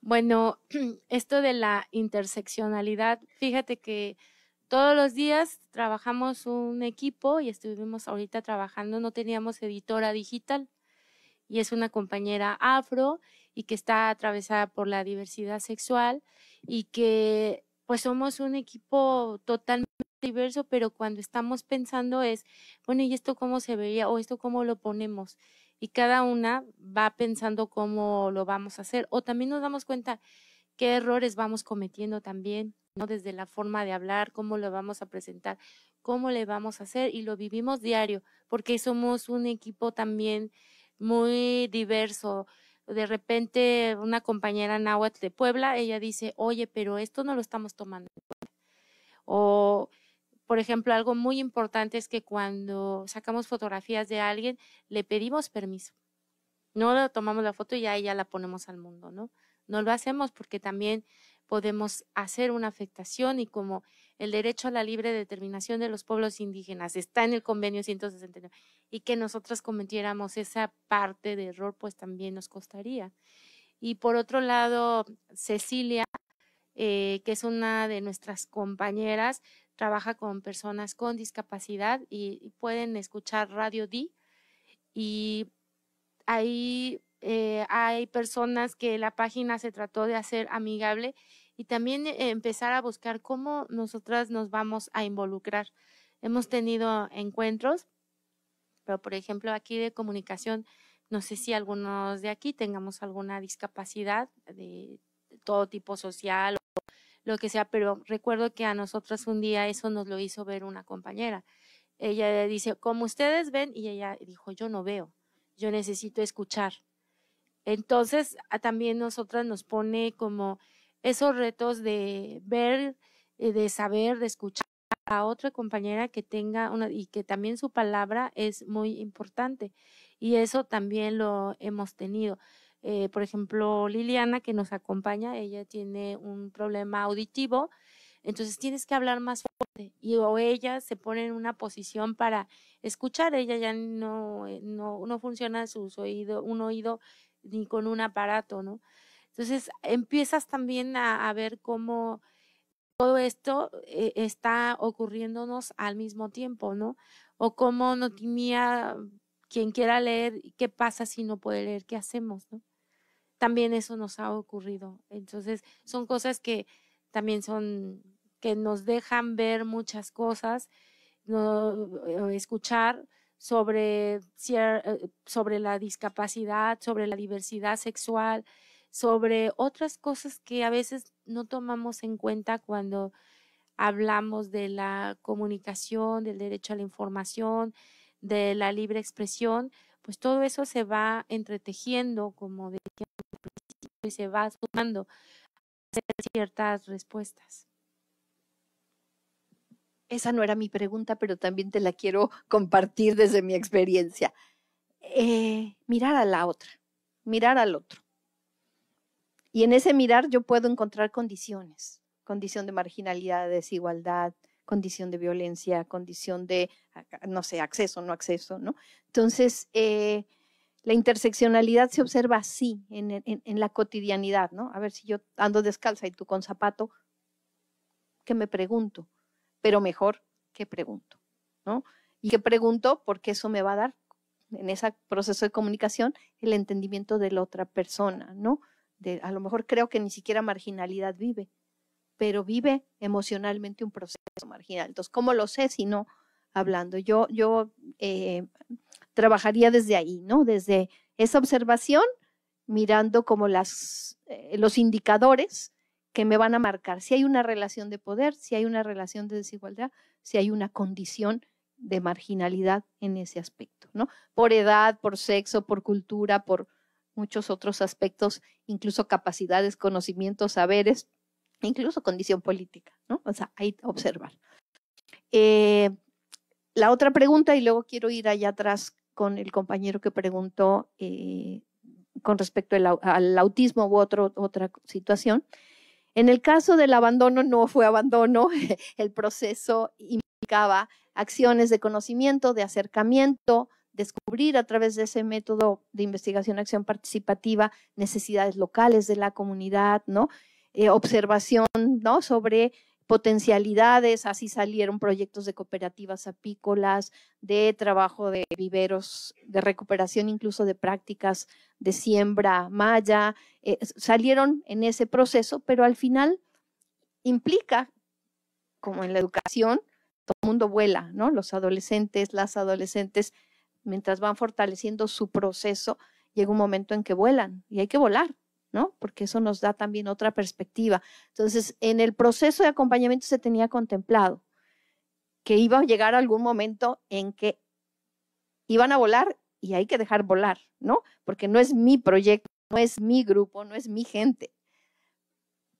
Bueno, esto de la interseccionalidad, fíjate que todos los días trabajamos un equipo y estuvimos ahorita trabajando, no teníamos editora digital y es una compañera afro y que está atravesada por la diversidad sexual y que pues somos un equipo totalmente diverso, pero cuando estamos pensando es, bueno, ¿y esto cómo se veía? o esto cómo lo ponemos? Y cada una va pensando cómo lo vamos a hacer o también nos damos cuenta qué errores vamos cometiendo también, ¿no? Desde la forma de hablar, cómo lo vamos a presentar, cómo le vamos a hacer y lo vivimos diario, porque somos un equipo también muy diverso. De repente una compañera náhuatl de Puebla, ella dice, oye, pero esto no lo estamos tomando. O, por ejemplo, algo muy importante es que cuando sacamos fotografías de alguien, le pedimos permiso. No tomamos la foto y ya ella la ponemos al mundo, ¿no? No lo hacemos porque también podemos hacer una afectación y como el derecho a la libre determinación de los pueblos indígenas, está en el convenio 169, y que nosotros cometiéramos esa parte de error, pues también nos costaría. Y por otro lado, Cecilia, eh, que es una de nuestras compañeras, trabaja con personas con discapacidad y, pueden escuchar Radio D. Y ahí eh, hay personas que la página se trató de hacer amigable y también eh, empezar a buscar cómo nosotras nos vamos a involucrar. Hemos tenido encuentros, pero por ejemplo aquí de comunicación, no sé si algunos de aquí tengamos alguna discapacidad de todo tipo social o lo que sea, pero recuerdo que a nosotras un día eso nos lo hizo ver una compañera. Ella dice, como ustedes ven, y ella dijo, yo no veo, yo necesito escuchar. Entonces, también nosotras nos pone como esos retos de ver, eh, de saber, de escuchar a otra compañera que tenga una y que también su palabra es muy importante y eso también lo hemos tenido. Eh, por ejemplo, Liliana que nos acompaña, ella tiene un problema auditivo, entonces tienes que hablar más fuerte y o ella se pone en una posición para escuchar, ella ya no, eh, no, no funciona sus oído, un oído ni con un aparato, ¿no? Entonces empiezas también a, ver cómo todo esto eh, está ocurriéndonos al mismo tiempo, ¿no? O cómo tenía quien quiera leer, qué pasa si no puede leer, qué hacemos, ¿no? También eso nos ha ocurrido. Entonces son cosas que también son, que nos dejan ver muchas cosas, escuchar sobre, eh, sobre la discapacidad, sobre la diversidad sexual, sobre otras cosas que a veces no tomamos en cuenta cuando hablamos de la comunicación, del derecho a la información, de la libre expresión, pues todo eso se va entretejiendo, como decía, y se va sumando ciertas respuestas. Esa no era mi pregunta, pero también te la quiero compartir desde mi experiencia. Eh, mirar a la otra, mirar al otro. Y en ese mirar yo puedo encontrar condiciones, condición de marginalidad, de desigualdad, condición de violencia, condición de, no sé, acceso, no acceso, ¿no? Entonces, eh, la interseccionalidad se observa así, en, en, la cotidianidad, ¿no? A ver si yo ando descalza y tú con zapato, ¿qué me pregunto? Pero mejor, ¿qué pregunto? ¿No? Y qué pregunto porque eso me va a dar en ese proceso de comunicación el entendimiento de la otra persona, ¿no? a lo mejor creo que ni siquiera marginalidad vive, pero vive emocionalmente un proceso marginal. Entonces, ¿cómo lo sé si no hablando? Yo, yo eh, trabajaría desde ahí, ¿no? Desde esa observación, mirando como las, eh, los indicadores que me van a marcar si hay una relación de poder, si hay una relación de desigualdad, si hay una condición de marginalidad en ese aspecto, ¿no? Por edad, por sexo, por cultura, por muchos otros aspectos, incluso capacidades, conocimientos, saberes, incluso condición política, ¿no? O sea, hay observar. Eh, la otra pregunta, y luego quiero ir allá atrás con el compañero que preguntó eh, con respecto al, autismo u otro, otra situación. En el caso del abandono, no fue abandono, el proceso implicaba acciones de conocimiento, de acercamiento, descubrir a través de ese método de investigación acción participativa necesidades locales de la comunidad, ¿no? Eh, observación, ¿no? Sobre potencialidades, así salieron proyectos de cooperativas apícolas, de trabajo de viveros, de recuperación incluso de prácticas de siembra maya, eh, salieron en ese proceso, pero al final implica, como en la educación, todo el mundo vuela, ¿no? Los adolescentes, las adolescentes mientras van fortaleciendo su proceso, llega un momento en que vuelan y hay que volar, ¿no? Porque eso nos da también otra perspectiva. Entonces, en el proceso de acompañamiento se tenía contemplado que iba a llegar algún momento en que iban a volar y hay que dejar volar, ¿no? Porque no es mi proyecto, no es mi grupo, no es mi gente.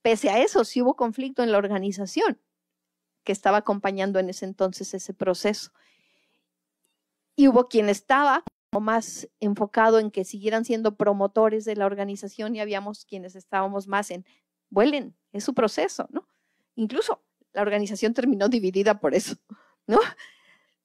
Pese a eso, sí hubo conflicto en la organización que estaba acompañando en ese entonces ese proceso y hubo quien estaba más enfocado en que siguieran siendo promotores de la organización y habíamos quienes estábamos más en, vuelen, es su proceso, ¿no? Incluso la organización terminó dividida por eso, ¿no?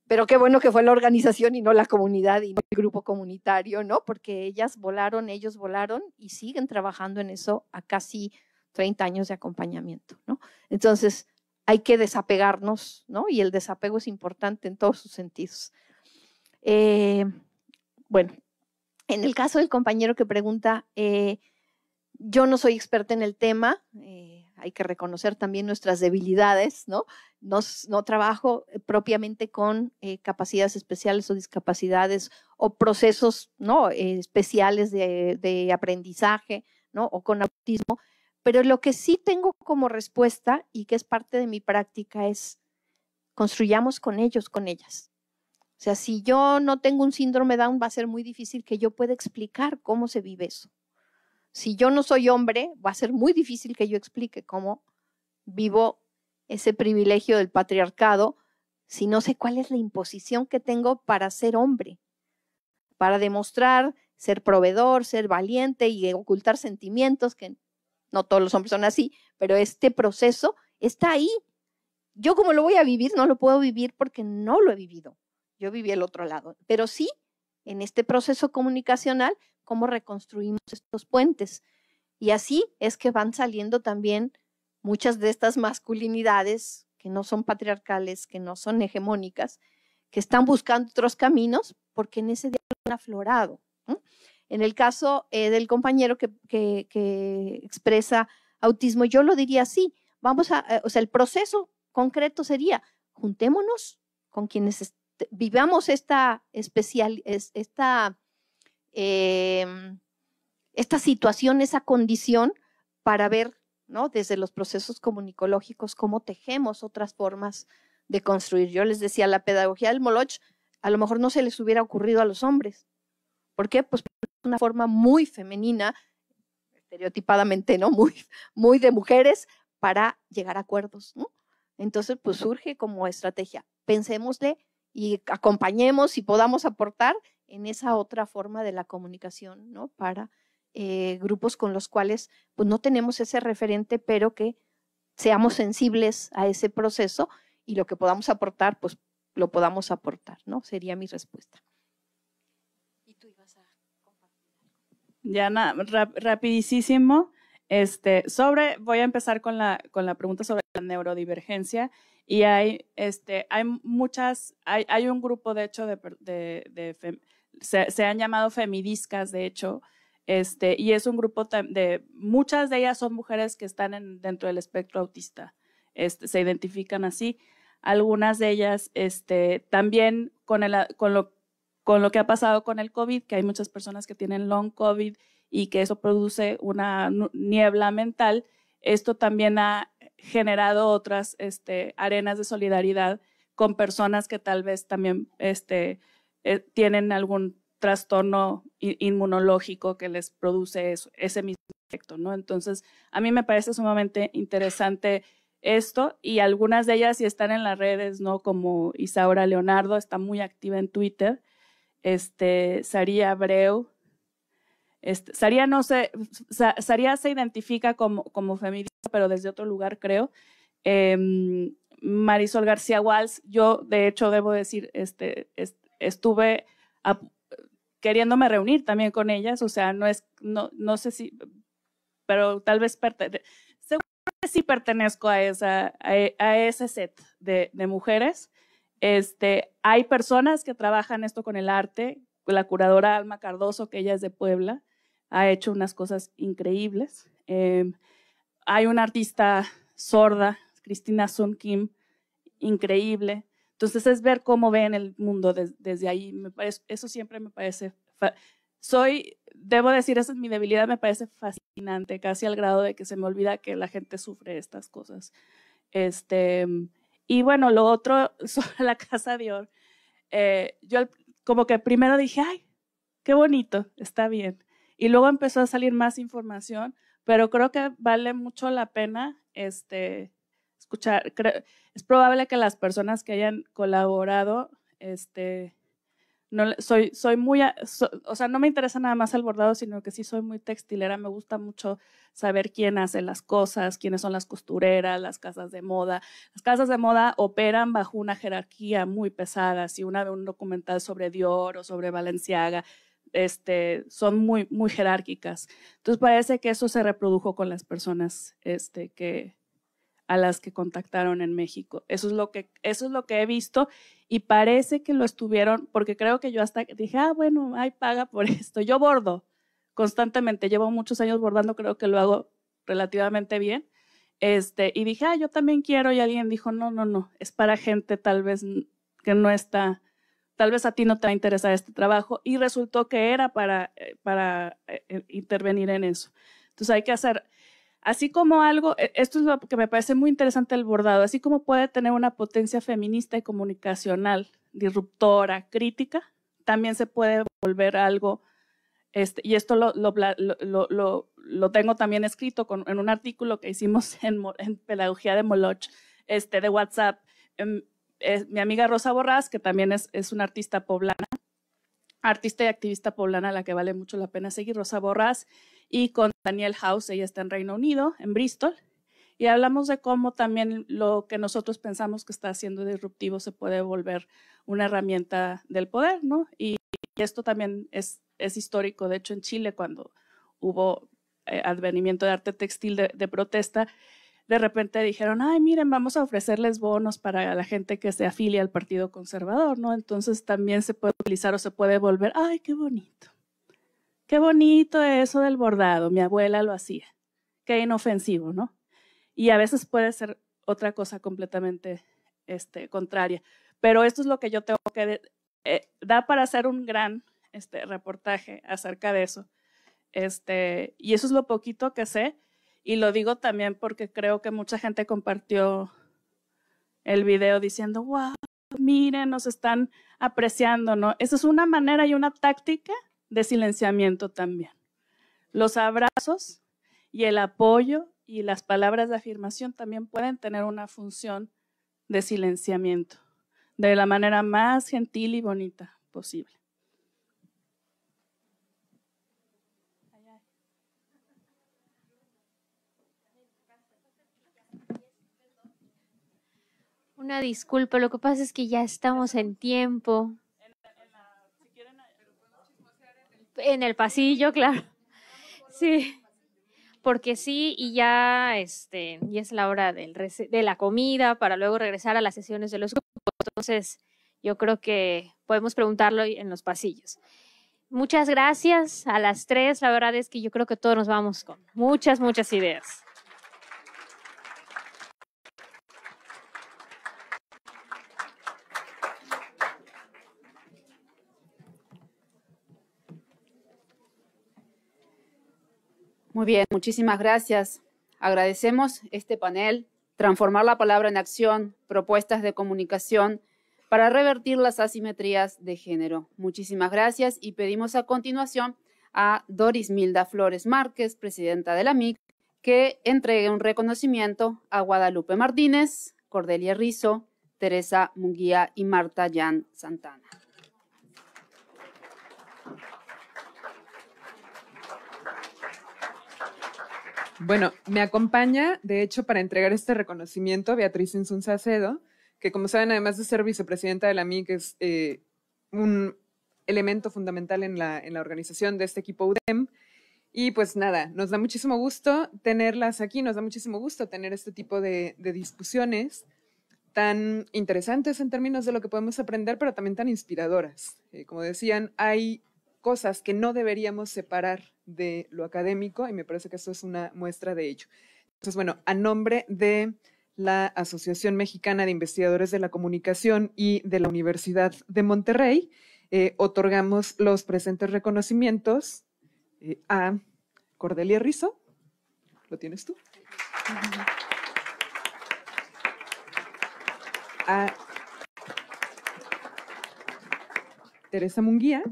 Pero qué bueno que fue la organización y no la comunidad y el grupo comunitario, ¿no? Porque ellas volaron, ellos volaron y siguen trabajando en eso a casi 30 años de acompañamiento, ¿no? Entonces, hay que desapegarnos, ¿no? Y el desapego es importante en todos sus sentidos. Eh, bueno, en el caso del compañero que pregunta, eh, yo no soy experta en el tema, eh, hay que reconocer también nuestras debilidades, ¿no? No, trabajo propiamente con capacidades especiales o discapacidades o procesos ¿no? especiales de, de aprendizaje, ¿no? O con autismo. Pero lo que sí tengo como respuesta y que es parte de mi práctica es construyamos con ellos, con ellas. O sea, si yo no tengo un síndrome Down, va a ser muy difícil que yo pueda explicar cómo se vive eso. Si yo no soy hombre, va a ser muy difícil que yo explique cómo vivo ese privilegio del patriarcado si no sé cuál es la imposición que tengo para ser hombre, para demostrar ser proveedor, ser valiente y ocultar sentimientos, que no todos los hombres son así, pero este proceso está ahí. Yo como lo voy a vivir, no lo puedo vivir porque no lo he vivido. Yo viví el otro lado. Pero sí, en este proceso comunicacional, cómo reconstruimos estos puentes. Y así es que van saliendo también muchas de estas masculinidades que no son patriarcales, que no son hegemónicas, que están buscando otros caminos porque en ese diálogo han aflorado. En el caso eh, del compañero que, expresa autismo, yo lo diría así, vamos a, eh, o sea, el proceso concreto sería, juntémonos con quienes este, vivamos esta especial, esta, em, esta situación, esa condición para ver, ¿no? Desde los procesos comunicológicos, cómo tejemos otras formas de construir. Yo les decía, la pedagogía del Moloch a lo mejor no se les hubiera ocurrido a los hombres. ¿Por qué? Pues es una forma muy femenina, estereotipadamente, ¿no? Muy, muy de mujeres para llegar a acuerdos, Entonces, pues surge como estrategia. pensemosle y acompañemos y podamos aportar en esa otra forma de la comunicación, ¿no? Para eh, grupos con los cuales pues, no tenemos ese referente, pero que seamos sensibles a ese proceso y lo que podamos aportar, pues lo podamos aportar, ¿no? Sería mi respuesta. Y tú ibas a Ya, rapidísimo. Este, sobre, voy a empezar con la, con la pregunta sobre la neurodivergencia. Y hay, este, hay muchas, hay, hay un grupo, de hecho, de, se, han llamado femidiscas, de hecho, este, y es un grupo de, muchas de ellas son mujeres que están dentro del espectro autista, este, se identifican así. Algunas de ellas, este, también con, el, con, lo, con lo que ha pasado con el COVID, que hay muchas personas que tienen long COVID y que eso produce una niebla mental, esto también ha generado otras este, arenas de solidaridad con personas que tal vez también este, eh, tienen algún trastorno inmunológico que les produce ese mismo efecto, ¿no? Entonces, a mí me parece sumamente interesante esto y algunas de ellas si están en las redes, ¿no? Como Isaura Leonardo está muy activa en Twitter, este, Saría Abreu este, Saria no se, se identifica como, como feminista, pero desde otro lugar, creo. Em, Marisol García Walls, yo de hecho debo decir, este, estuve queriéndome reunir también con ellas, o sea, no es, no, no sé si, pero tal vez seguro sí pertenezco a, esa, a, ese set de, mujeres. Este, hay personas que trabajan esto con el arte, la curadora Alma Cardoso, que ella es de Puebla, ha hecho unas cosas increíbles. Em, hay una artista sorda, Cristina Sun Kim, increíble. Entonces es ver cómo ven el mundo desde ahí. eso siempre me parece... Soy, debo decir, esa es mi debilidad, me parece fascinante, casi al grado de que se me olvida que la gente sufre estas cosas. Este, y bueno, lo otro sobre la casa de Or. Eh, yo como que primero dije, ay, qué bonito, está bien. Y luego empezó a salir más información, pero creo que vale mucho la pena este, escuchar. es probable que las personas que hayan colaborado, este, no, soy, soy muy, o sea, no me interesa nada más el bordado, sino que sí soy muy textilera, me gusta mucho saber quién hace las cosas, quiénes son las costureras, las casas de moda. Las casas de moda operan bajo una jerarquía muy pesada, si una ve un documental sobre Dior o sobre Balenciaga, este, son muy, muy jerárquicas. Entonces parece que eso se reprodujo con las personas este, que, a las que contactaron en México. Eso es, lo que, eso es lo que he visto y parece que lo estuvieron, porque creo que yo hasta dije, ah, bueno, hay paga por esto. Yo bordo constantemente, llevo muchos años bordando, creo que lo hago relativamente bien. Este, y dije, ah, yo también quiero, y alguien dijo, no, no, no, es para gente tal vez que no está tal vez a ti no te va a interesar este trabajo y resultó que era para, eh, eh, eh, intervenir en eso. Entonces hay que hacer, así como algo, e, esto es lo que me parece muy interesante el bordado, así como puede tener una potencia feminista y comunicacional, disruptora, crítica, también se puede volver algo, este, y esto lo, tengo también escrito en un artículo que hicimos en, Pedagogía de Moloch, este, de WhatsApp. Em, mi amiga Rosa Borrás, que también es, es una artista poblana, artista y activista poblana a la que vale mucho la pena seguir, Rosa Borrás, y con Daniel House, ella está en Reino Unido, en Bristol, y hablamos de cómo también lo que nosotros pensamos que está siendo disruptivo se puede volver una herramienta del poder, ¿no? Y, esto también es, es histórico, de hecho en Chile cuando hubo eh, advenimiento de arte textil de protesta, de repente dijeron, ay, miren, vamos a ofrecerles bonos para la gente que se afilia al Partido Conservador, ¿no? Entonces también se puede utilizar o se puede volver, ay, qué bonito. Qué bonito eso del bordado, mi abuela lo hacía. Qué inofensivo, ¿no? Y a veces puede ser otra cosa completamente este, contraria. Pero esto es lo que yo tengo que... Eh, da para hacer un gran este, reportaje acerca de eso. Este, y eso es lo poquito que sé. Y lo digo también porque creo que mucha gente compartió el video diciendo, wow, miren, nos están apreciando, ¿no? Esa es una manera y una táctica de silenciamiento también. Los abrazos y el apoyo y las palabras de afirmación también pueden tener una función de silenciamiento, de la manera más gentil y bonita posible. Una disculpa, lo que pasa es que ya estamos en tiempo. En, el... pasillo, claro. Sí. Porque sí, y ya, este, ya es la hora de la comida para luego regresar a las sesiones de los grupos. Entonces, yo creo que podemos preguntarlo en los pasillos. Muchas gracias a las tres. La verdad es que yo creo que todos nos vamos con muchas, muchas ideas. Muy bien, muchísimas gracias. Agradecemos este panel, transformar la palabra en acción, propuestas de comunicación para revertir las asimetrías de género. Muchísimas gracias y pedimos a continuación a Doris Milda Flores Márquez, presidenta de la MIC, que entregue un reconocimiento a Guadalupe Martínez, Cordelia Rizo, Teresa Munguía y Marta Jan Santana. Bueno, me acompaña, de hecho, para entregar este reconocimiento Beatriz Insun Sacedo, que como saben, además de ser vicepresidenta de la MIC, es eh, un elemento fundamental en la, organización de este equipo UDEM. Y pues nada, nos da muchísimo gusto tenerlas aquí, nos da muchísimo gusto tener este tipo de, discusiones tan interesantes en términos de lo que podemos aprender, pero también tan inspiradoras. Eh, como decían, hay cosas que no deberíamos separar de lo académico y me parece que eso es una muestra de ello. Entonces, bueno, a nombre de la Asociación Mexicana de Investigadores de la Comunicación y de la Universidad de Monterrey, eh, otorgamos los presentes reconocimientos eh, a Cordelia Rizo. ¿Lo tienes tú? A Teresa Munguía.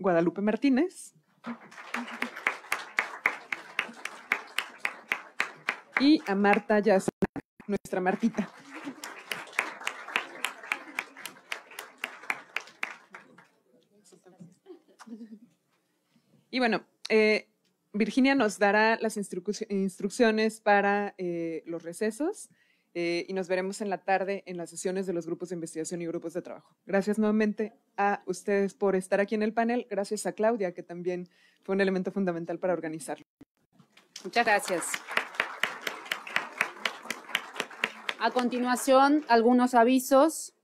Guadalupe Martínez. Y a Marta Yasna, nuestra Martita. Y bueno, eh, Virginia nos dará las instrucciones para eh, los recesos. Eh, y nos veremos en la tarde en las sesiones de los grupos de investigación y grupos de trabajo. Gracias nuevamente a ustedes por estar aquí en el panel. Gracias a Claudia, que también fue un elemento fundamental para organizarlo. Muchas gracias. A continuación, algunos avisos.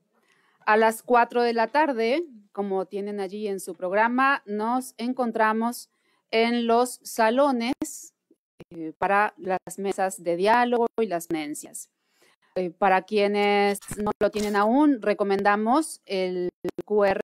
A las 4 de la tarde, como tienen allí en su programa, nos encontramos en los salones eh, para las mesas de diálogo y las ponencias. Eh, para quienes no lo tienen aún, recomendamos el QR